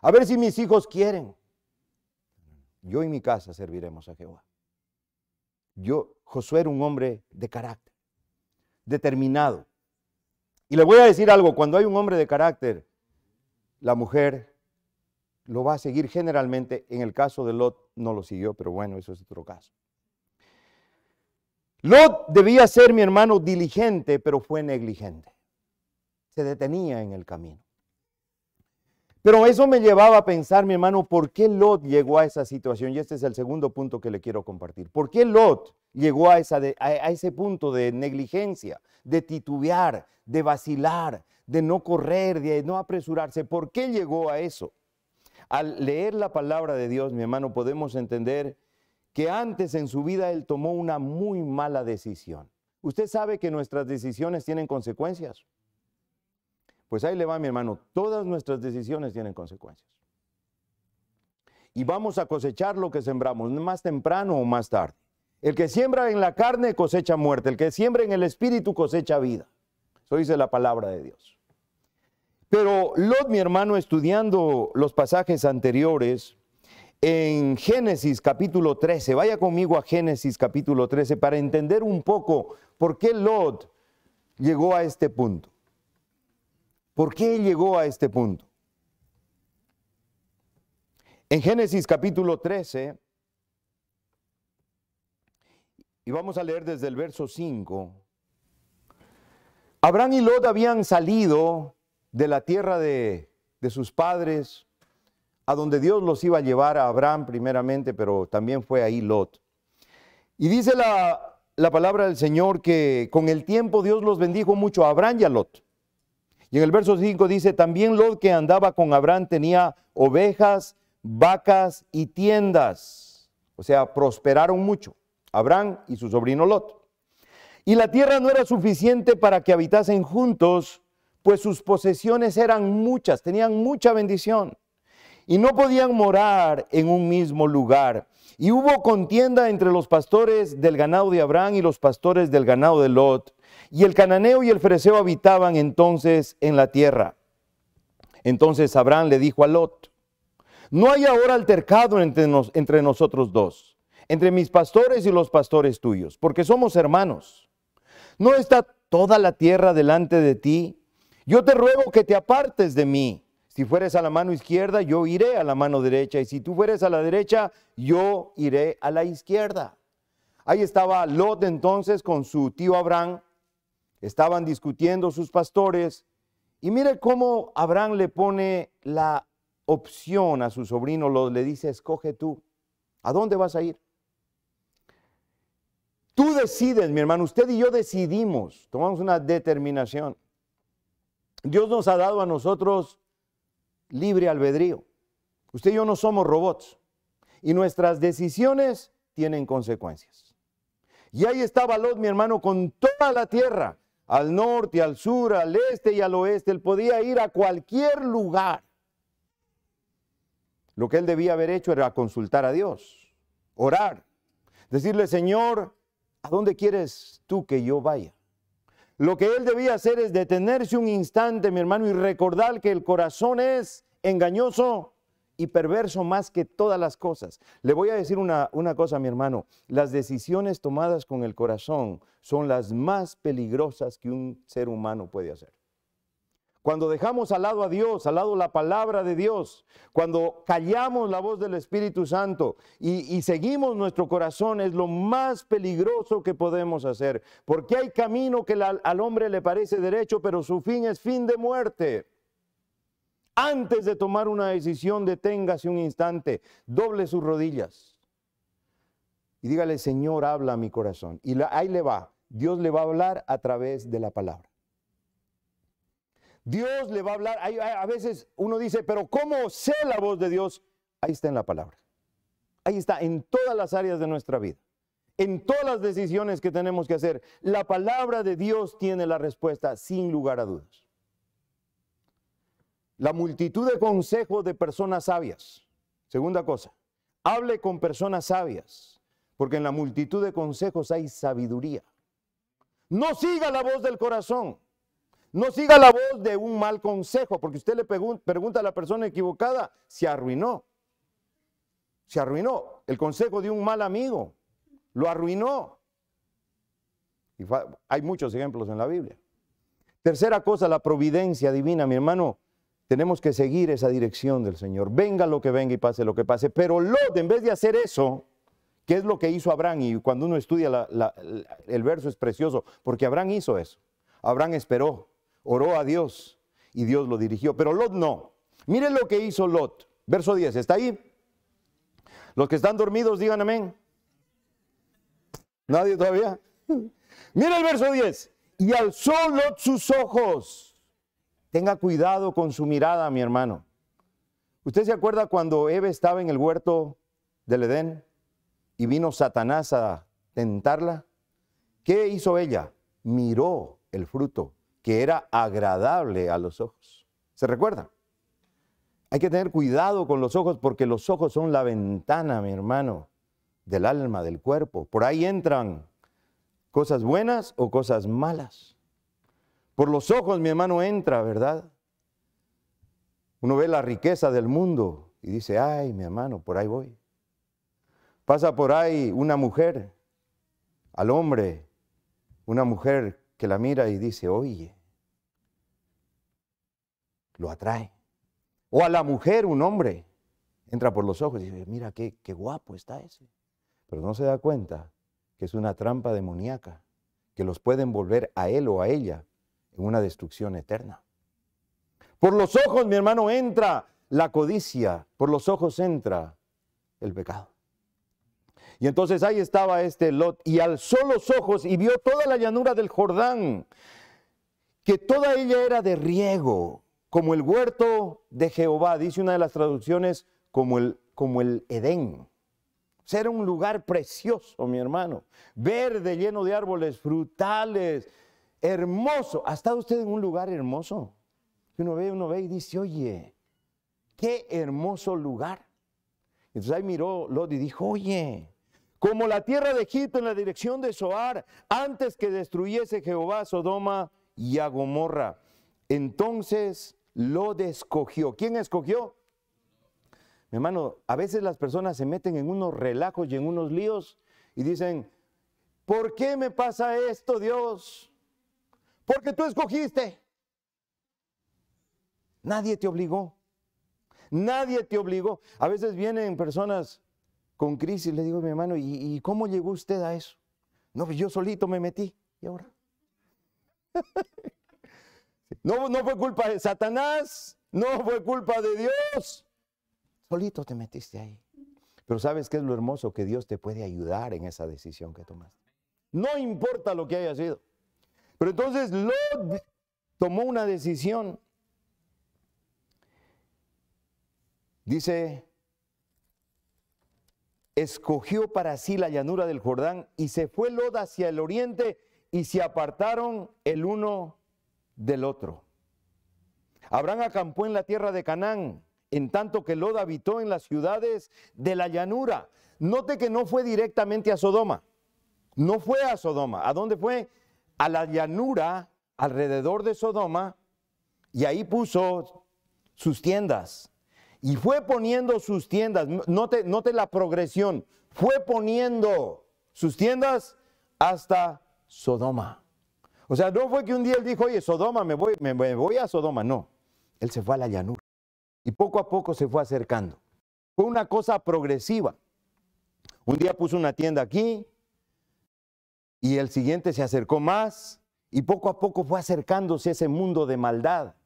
A ver si mis hijos quieren yo y mi casa serviremos a Jehová. Yo, Josué era un hombre de carácter, determinado. Y le voy a decir algo, cuando hay un hombre de carácter, la mujer lo va a seguir generalmente. En el caso de Lot no lo siguió, pero bueno, eso es otro caso. Lot debía ser, mi hermano, diligente, pero fue negligente. Se detenía en el camino. Pero eso me llevaba a pensar, mi hermano, ¿por qué Lot llegó a esa situación? Y este es el segundo punto que le quiero compartir. ¿Por qué Lot llegó a, ese punto de negligencia, de titubear, de vacilar, de no correr, de no apresurarse? ¿Por qué llegó a eso? Al leer la palabra de Dios, mi hermano, podemos entender que antes en su vida él tomó una muy mala decisión. Usted sabe que nuestras decisiones tienen consecuencias. Pues ahí le va mi hermano, todas nuestras decisiones tienen consecuencias. Y vamos a cosechar lo que sembramos, más temprano o más tarde. El que siembra en la carne cosecha muerte, el que siembra en el espíritu cosecha vida. Eso dice la palabra de Dios. Pero Lot, mi hermano, estudiando los pasajes anteriores, en Génesis capítulo 13, vaya conmigo a Génesis capítulo 13 para entender un poco por qué Lot llegó a este punto. ¿Por qué llegó a este punto? En Génesis capítulo 13, y vamos a leer desde el verso 5, Abraham y Lot habían salido de la tierra de, de sus padres, a donde Dios los iba a llevar a Abraham primeramente, pero también fue ahí Lot. Y dice la, la palabra del Señor que con el tiempo Dios los bendijo mucho a Abraham y a Lot. Y en el verso 5 dice, también Lot que andaba con Abraham tenía ovejas, vacas y tiendas. O sea, prosperaron mucho, Abraham y su sobrino Lot. Y la tierra no era suficiente para que habitasen juntos, pues sus posesiones eran muchas, tenían mucha bendición. Y no podían morar en un mismo lugar. Y hubo contienda entre los pastores del ganado de Abraham y los pastores del ganado de Lot. Y el cananeo y el fereceo habitaban entonces en la tierra. Entonces Abraham le dijo a Lot, no hay ahora altercado entre, entre nosotros dos, entre mis pastores y los pastores tuyos, porque somos hermanos. ¿No está toda la tierra delante de ti? Yo te ruego que te apartes de mí. Si fueres a la mano izquierda, yo iré a la mano derecha. Y si tú fueres a la derecha, yo iré a la izquierda. Ahí estaba Lot entonces con su tío Abraham, Estaban discutiendo sus pastores y mire cómo Abraham le pone la opción a su sobrino, le dice, escoge tú, ¿a dónde vas a ir? Tú decides, mi hermano, usted y yo decidimos, tomamos una determinación. Dios nos ha dado a nosotros libre albedrío. Usted y yo no somos robots y nuestras decisiones tienen consecuencias. Y ahí estaba Lot, mi hermano, con toda la tierra al norte, al sur, al este y al oeste. Él podía ir a cualquier lugar. Lo que él debía haber hecho era consultar a Dios, orar, decirle, Señor, ¿a dónde quieres tú que yo vaya? Lo que él debía hacer es detenerse un instante, mi hermano, y recordar que el corazón es engañoso y perverso más que todas las cosas. Le voy a decir una, una cosa, mi hermano, las decisiones tomadas con el corazón son las más peligrosas que un ser humano puede hacer. Cuando dejamos al lado a Dios, al lado la palabra de Dios, cuando callamos la voz del Espíritu Santo y, seguimos nuestro corazón, es lo más peligroso que podemos hacer. Porque hay camino que al hombre le parece derecho, pero su fin es fin de muerte. Antes de tomar una decisión, deténgase un instante, doble sus rodillas y dígale, Señor, habla a mi corazón. Y ahí le va, Dios le va a hablar a través de la palabra. Dios le va a hablar. a veces uno dice, pero ¿cómo sé la voz de Dios? Ahí está en la palabra. Ahí está, en todas las áreas de nuestra vida. En todas las decisiones que tenemos que hacer. La palabra de Dios tiene la respuesta, sin lugar a dudas la multitud de consejos de personas sabias. Segunda cosa, hable con personas sabias, porque en la multitud de consejos hay sabiduría. No siga la voz del corazón, no siga la voz de un mal consejo, porque usted le pregunta a la persona equivocada, se arruinó, se arruinó. El consejo de un mal amigo lo arruinó. hay muchos ejemplos en la Biblia. Tercera cosa, la providencia divina, mi hermano. Tenemos que seguir esa dirección del Señor. Venga lo que venga y pase lo que pase. Pero Lot, en vez de hacer eso, que es lo que hizo Abraham, y cuando uno estudia el verso es precioso, porque Abraham hizo eso. Abraham esperó, oró a Dios y Dios lo dirigió. Pero Lot no. Miren lo que hizo Lot. Verso 10, ¿está ahí? Los que están dormidos digan amén. ¿Nadie todavía? Mira el verso 10. Y alzó Lot sus ojos Tenga cuidado con su mirada, mi hermano. ¿Usted se acuerda cuando Eve estaba en el huerto del Edén y vino Satanás a tentarla? ¿Qué hizo ella? Miró el fruto que era agradable a los ojos. ¿Se recuerda? Hay que tener cuidado con los ojos porque los ojos son la ventana, mi hermano, del alma, del cuerpo. Por ahí entran cosas buenas o cosas malas. Por los ojos, mi hermano, entra, ¿verdad? Uno ve la riqueza del mundo y dice, ay, mi hermano, por ahí voy. Pasa por ahí una mujer, al hombre, una mujer que la mira y dice, oye, lo atrae. O a la mujer, un hombre, entra por los ojos y dice, mira qué, guapo está ese. Pero no se da cuenta que es una trampa demoníaca, que los pueden volver a él o a ella una destrucción eterna. Por los ojos, mi hermano, entra la codicia, por los ojos entra el pecado. Y entonces ahí estaba este Lot y alzó los ojos y vio toda la llanura del Jordán, que toda ella era de riego, como el huerto de Jehová, dice una de las traducciones, como el, como el Edén. Era un lugar precioso, mi hermano, verde, lleno de árboles frutales, hermoso. ¿Ha estado usted en un lugar hermoso? Uno ve, uno ve y dice, oye, qué hermoso lugar. Entonces ahí miró Lodi y dijo, oye, como la tierra de Egipto en la dirección de Soar, antes que destruyese Jehová Sodoma y a Gomorra. Entonces Lod escogió. ¿Quién escogió? Mi hermano, a veces las personas se meten en unos relajos y en unos líos y dicen, ¿por qué me pasa esto, Dios? Porque tú escogiste. Nadie te obligó. Nadie te obligó. A veces vienen personas con crisis, le digo a mi hermano, ¿y, cómo llegó usted a eso? No, pues yo solito me metí. ¿Y ahora? *laughs* no, no fue culpa de Satanás, no fue culpa de Dios. Solito te metiste ahí. Pero ¿sabes qué es lo hermoso? Que Dios te puede ayudar en esa decisión que tomaste. No importa lo que haya sido. Pero entonces Lot tomó una decisión. Dice, escogió para sí la llanura del Jordán y se fue Lot hacia el oriente y se apartaron el uno del otro. Abraham acampó en la tierra de Canaán, en tanto que Lot habitó en las ciudades de la llanura. Note que no fue directamente a Sodoma. No fue a Sodoma. ¿A dónde fue? a la llanura alrededor de Sodoma y ahí puso sus tiendas. Y fue poniendo sus tiendas, note, note la progresión, fue poniendo sus tiendas hasta Sodoma. O sea, no fue que un día él dijo, oye, Sodoma, me voy, me voy a Sodoma. No, él se fue a la llanura. Y poco a poco se fue acercando. Fue una cosa progresiva. Un día puso una tienda aquí, y el siguiente se acercó más y poco a poco fue acercándose a ese mundo de maldad.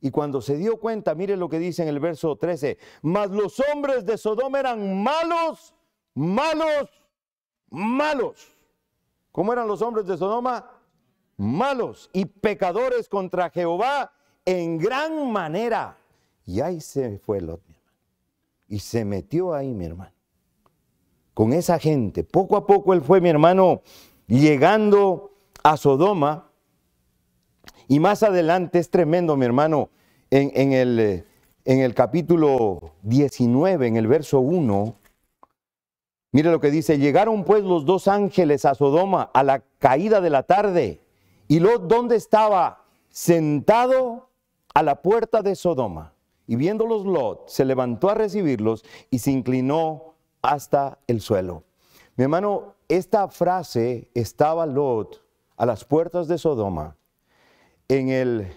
Y cuando se dio cuenta, mire lo que dice en el verso 13, mas los hombres de Sodoma eran malos, malos, malos. ¿Cómo eran los hombres de Sodoma? Malos y pecadores contra Jehová en gran manera. Y ahí se fue Lot, mi hermano. Y se metió ahí, mi hermano. Con esa gente. Poco a poco él fue, mi hermano, llegando a Sodoma, y más adelante es tremendo, mi hermano, en, el, eh, en el capítulo 19, en el verso 1, mire lo que dice, llegaron pues los dos ángeles a Sodoma a la caída de la tarde, y Lot, ¿dónde estaba? Sentado a la puerta de Sodoma. Y viéndolos Lot, se levantó a recibirlos y se inclinó hasta el suelo. Mi hermano, esta frase estaba Lot a las puertas de Sodoma en el,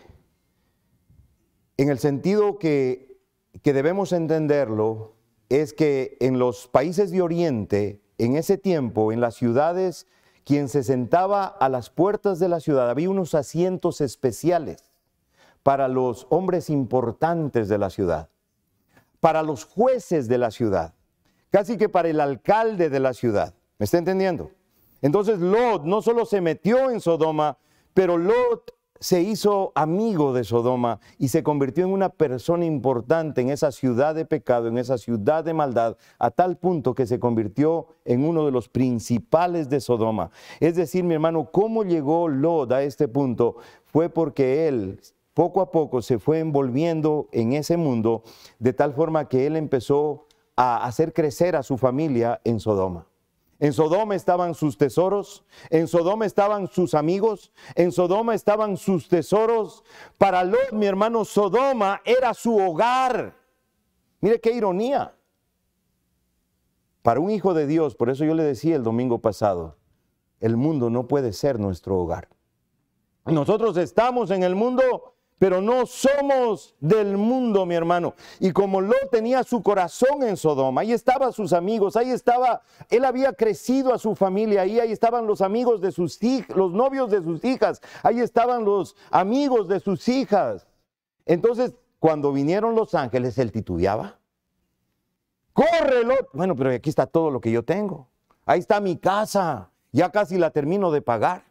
en el sentido que debemos entenderlo es que en los países de Oriente, en ese tiempo, en las ciudades, quien se sentaba a las puertas de la ciudad, había unos asientos especiales para los hombres importantes de la ciudad, para los jueces de la ciudad, casi que para el alcalde de la ciudad. ¿Me está entendiendo? Entonces Lot no solo se metió en Sodoma, pero Lot se hizo amigo de Sodoma y se convirtió en una persona importante en esa ciudad de pecado, en esa ciudad de maldad, a tal punto que se convirtió en uno de los principales de Sodoma. Es decir, mi hermano, ¿cómo llegó Lot a este punto? Fue porque él poco a poco se fue envolviendo en ese mundo, de tal forma que él empezó a hacer crecer a su familia en Sodoma. En Sodoma estaban sus tesoros, en Sodoma estaban sus amigos, en Sodoma estaban sus tesoros. Para Lot, mi hermano, Sodoma era su hogar. Mire qué ironía. Para un hijo de Dios, por eso yo le decía el domingo pasado, el mundo no puede ser nuestro hogar. Nosotros estamos en el mundo, pero no somos del mundo, mi hermano. Y como Lot tenía su corazón en Sodoma, ahí estaban sus amigos, ahí estaba, él había crecido a su familia, ahí, ahí estaban los amigos de sus hijas, los novios de sus hijas, ahí estaban los amigos de sus hijas. Entonces, cuando vinieron los ángeles, él titubeaba. córrelo, Bueno, pero aquí está todo lo que yo tengo. Ahí está mi casa. Ya casi la termino de pagar.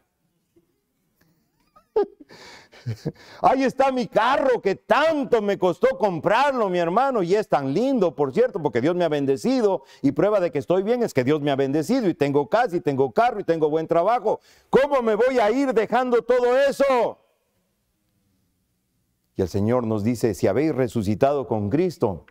*laughs* Ahí está mi carro que tanto me costó comprarlo, mi hermano, y es tan lindo, por cierto, porque Dios me ha bendecido y prueba de que estoy bien es que Dios me ha bendecido y tengo casa y tengo carro y tengo buen trabajo. ¿Cómo me voy a ir dejando todo eso? Y el Señor nos dice, si habéis resucitado con Cristo,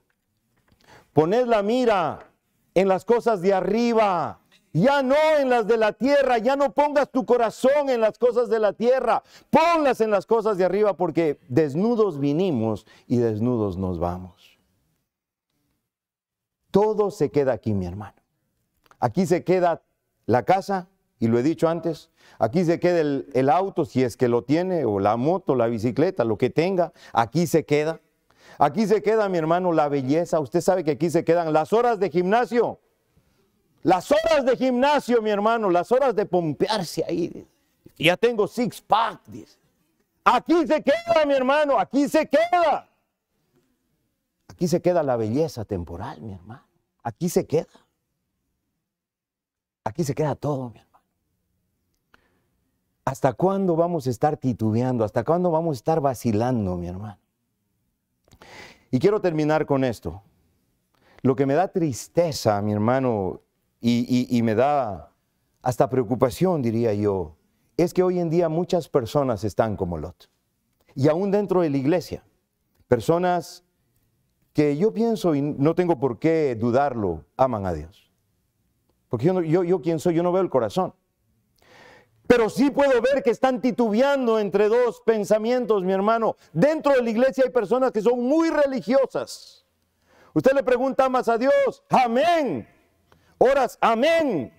poned la mira en las cosas de arriba, ya no en las de la tierra, ya no pongas tu corazón en las cosas de la tierra, ponlas en las cosas de arriba porque desnudos vinimos y desnudos nos vamos. Todo se queda aquí, mi hermano. Aquí se queda la casa, y lo he dicho antes, aquí se queda el, el auto si es que lo tiene, o la moto, la bicicleta, lo que tenga, aquí se queda. Aquí se queda, mi hermano, la belleza. Usted sabe que aquí se quedan las horas de gimnasio. Las horas de gimnasio, mi hermano, las horas de pompearse ahí. Ya tengo six pack, Aquí se queda, mi hermano, aquí se queda. Aquí se queda la belleza temporal, mi hermano. Aquí se queda. Aquí se queda todo, mi hermano. ¿Hasta cuándo vamos a estar titubeando? ¿Hasta cuándo vamos a estar vacilando, mi hermano? Y quiero terminar con esto. Lo que me da tristeza, mi hermano, y, me da hasta preocupación, diría yo, es que hoy en día muchas personas están como Lot. Y aún dentro de la iglesia, personas que yo pienso, y no tengo por qué dudarlo, aman a Dios. Porque yo, yo, soy, yo no veo el corazón. Pero sí puedo ver que están titubeando entre dos pensamientos, mi hermano. Dentro de la iglesia hay personas que son muy religiosas. Usted le pregunta, más a Dios? Amén horas. Amén.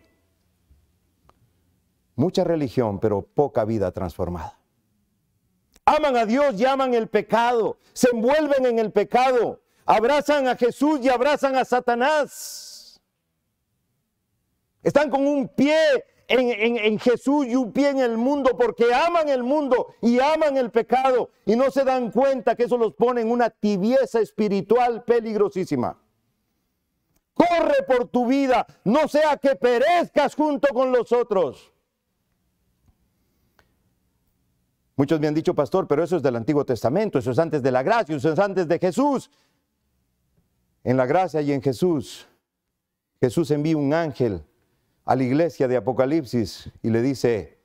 Mucha religión, pero poca vida transformada. Aman a Dios y aman el pecado, se envuelven en el pecado, abrazan a Jesús y abrazan a Satanás. Están con un pie en, en, Jesús y un pie en el mundo porque aman el mundo y aman el pecado y no se dan cuenta que eso los pone en una tibieza espiritual peligrosísima. Corre por tu vida, no sea que perezcas junto con los otros. Muchos me han dicho, pastor, pero eso es del Antiguo Testamento, eso es antes de la gracia, eso es antes de Jesús. En la gracia y en Jesús, Jesús envía un ángel a la iglesia de Apocalipsis y le dice,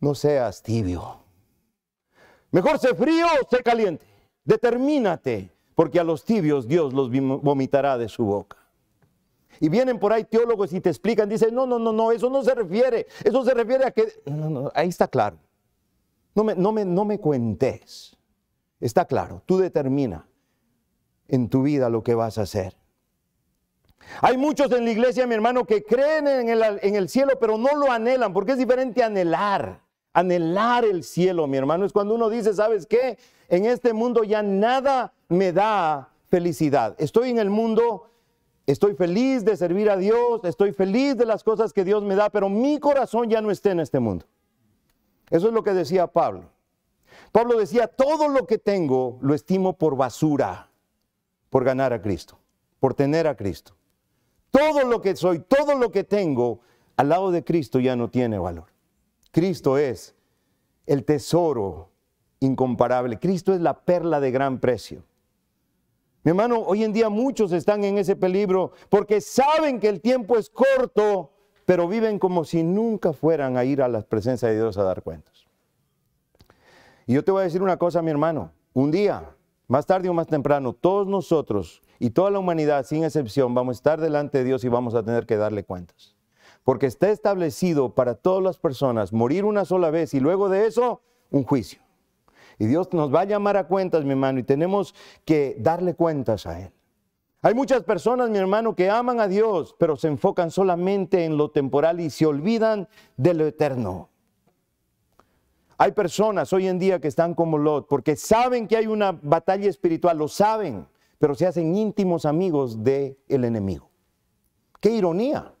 no seas tibio. Mejor sé frío o sé caliente. Determínate porque a los tibios Dios los vomitará de su boca. Y vienen por ahí teólogos y te explican, dicen, no, no, no, no, eso no se refiere, eso se refiere a que... No, no, ahí está claro. No me, no me, no me cuentes. Está claro, tú determina en tu vida lo que vas a hacer. Hay muchos en la iglesia, mi hermano, que creen en el, en el cielo, pero no lo anhelan, porque es diferente anhelar. Anhelar el cielo, mi hermano, es cuando uno dice, ¿sabes qué? En este mundo ya nada me da felicidad. Estoy en el mundo, estoy feliz de servir a Dios, estoy feliz de las cosas que Dios me da, pero mi corazón ya no está en este mundo. Eso es lo que decía Pablo. Pablo decía, todo lo que tengo lo estimo por basura, por ganar a Cristo, por tener a Cristo. Todo lo que soy, todo lo que tengo, al lado de Cristo ya no tiene valor. Cristo es el tesoro incomparable. Cristo es la perla de gran precio. Mi hermano, hoy en día muchos están en ese peligro porque saben que el tiempo es corto, pero viven como si nunca fueran a ir a la presencia de Dios a dar cuentas. Y yo te voy a decir una cosa, mi hermano. Un día, más tarde o más temprano, todos nosotros y toda la humanidad, sin excepción, vamos a estar delante de Dios y vamos a tener que darle cuentas. Porque está establecido para todas las personas morir una sola vez y luego de eso, un juicio. Y Dios nos va a llamar a cuentas, mi hermano, y tenemos que darle cuentas a Él. Hay muchas personas, mi hermano, que aman a Dios, pero se enfocan solamente en lo temporal y se olvidan de lo eterno. Hay personas hoy en día que están como Lot, porque saben que hay una batalla espiritual, lo saben, pero se hacen íntimos amigos del el enemigo. ¡Qué ironía!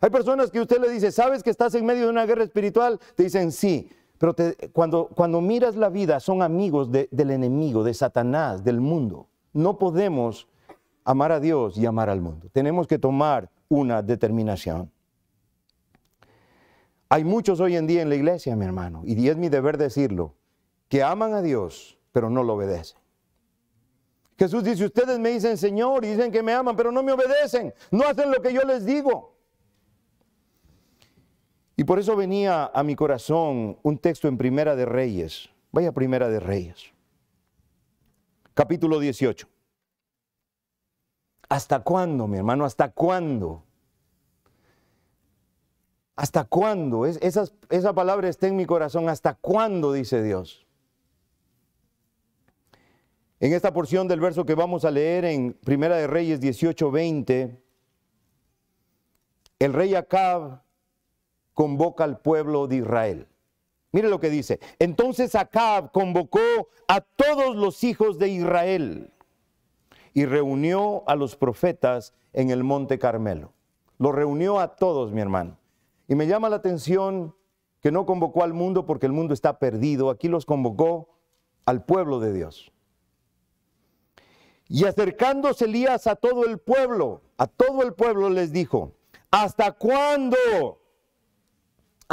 Hay personas que usted le dice, ¿sabes que estás en medio de una guerra espiritual? Te dicen, sí, pero cuando, miras la vida, son amigos del enemigo, de Satanás, del mundo. No podemos amar a Dios y amar al mundo. Tenemos que tomar una determinación. Hay muchos hoy en día en la iglesia, mi hermano, y es mi deber decirlo, que aman a Dios, pero no lo obedecen. Jesús dice, ustedes me dicen Señor y dicen que me aman, pero no me obedecen, no hacen lo que yo les digo. Y por eso venía a mi corazón un texto en Primera de Reyes. Vaya Primera de Reyes. Capítulo 18. ¿Hasta cuándo, mi hermano? ¿Hasta cuándo? ¿Hasta cuándo? esa palabra está en mi corazón. ¿Hasta cuándo? Dice Dios. En esta porción del verso que vamos a leer en Primera de Reyes 18, 20, el rey Acab convoca al pueblo de Israel. Mire lo que dice. Entonces Acab convocó a todos los hijos de Israel y reunió a los profetas en el monte Carmelo. Lo reunió a todos, mi hermano. Y me llama la atención que no convocó al mundo porque el mundo está perdido. Aquí los convocó al pueblo de Dios. Y acercándose Elías a todo el pueblo, a todo el pueblo les dijo, ¿hasta cuándo?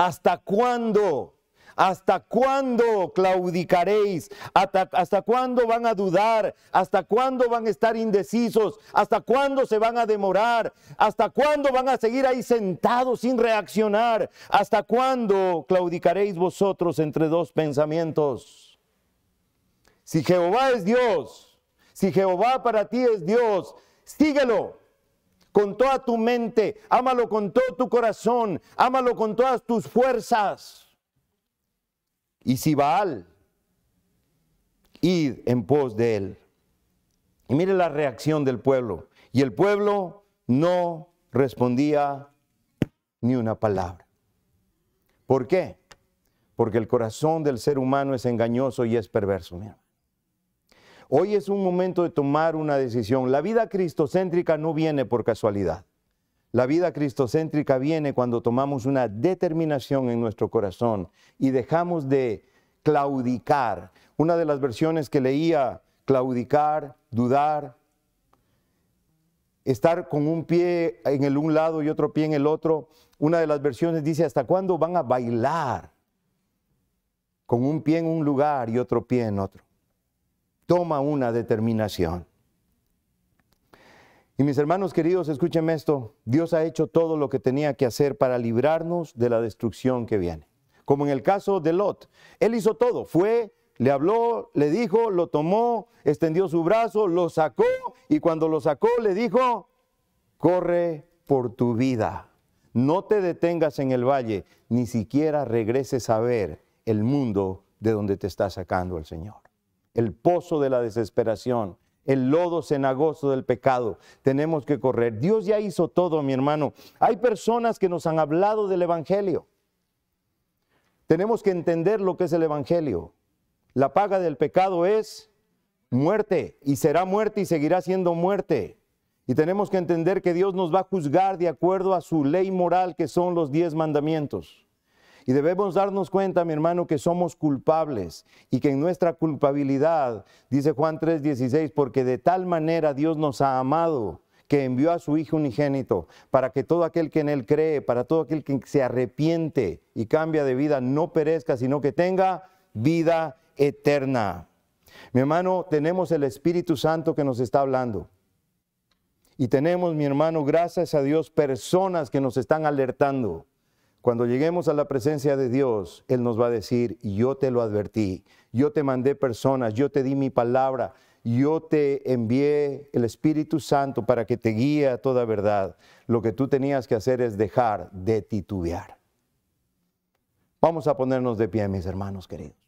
¿Hasta cuándo? ¿Hasta cuándo claudicaréis? ¿Hasta, cuándo van a dudar? ¿Hasta cuándo van a estar indecisos? ¿Hasta cuándo se van a demorar? ¿Hasta cuándo van a seguir ahí sentados sin reaccionar? ¿Hasta cuándo claudicaréis vosotros entre dos pensamientos? Si Jehová es Dios, si Jehová para ti es Dios, síguelo con toda tu mente, ámalo con todo tu corazón, ámalo con todas tus fuerzas. Y si Baal, id en pos de él. Y mire la reacción del pueblo. Y el pueblo no respondía ni una palabra. ¿Por qué? Porque el corazón del ser humano es engañoso y es perverso. Mira. Hoy es un momento de tomar una decisión. La vida cristocéntrica no viene por casualidad. La vida cristocéntrica viene cuando tomamos una determinación en nuestro corazón y dejamos de claudicar. Una de las versiones que leía, claudicar, dudar, estar con un pie en el un lado y otro pie en el otro. Una de las versiones dice, ¿hasta cuándo van a bailar? Con un pie en un lugar y otro pie en otro toma una determinación. Y mis hermanos queridos, escúchenme esto, Dios ha hecho todo lo que tenía que hacer para librarnos de la destrucción que viene. Como en el caso de Lot, él hizo todo, fue, le habló, le dijo, lo tomó, extendió su brazo, lo sacó y cuando lo sacó le dijo, corre por tu vida. No te detengas en el valle, ni siquiera regreses a ver el mundo de donde te está sacando el Señor el pozo de la desesperación, el lodo cenagoso del pecado. Tenemos que correr. Dios ya hizo todo, mi hermano. Hay personas que nos han hablado del Evangelio. Tenemos que entender lo que es el Evangelio. La paga del pecado es muerte y será muerte y seguirá siendo muerte. Y tenemos que entender que Dios nos va a juzgar de acuerdo a su ley moral que son los diez mandamientos. Y debemos darnos cuenta, mi hermano, que somos culpables y que en nuestra culpabilidad, dice Juan 3:16, porque de tal manera Dios nos ha amado que envió a su Hijo unigénito, para que todo aquel que en Él cree, para todo aquel que se arrepiente y cambia de vida, no perezca, sino que tenga vida eterna. Mi hermano, tenemos el Espíritu Santo que nos está hablando. Y tenemos, mi hermano, gracias a Dios, personas que nos están alertando. Cuando lleguemos a la presencia de Dios, Él nos va a decir, yo te lo advertí, yo te mandé personas, yo te di mi palabra, yo te envié el Espíritu Santo para que te guíe a toda verdad. Lo que tú tenías que hacer es dejar de titubear. Vamos a ponernos de pie, mis hermanos queridos.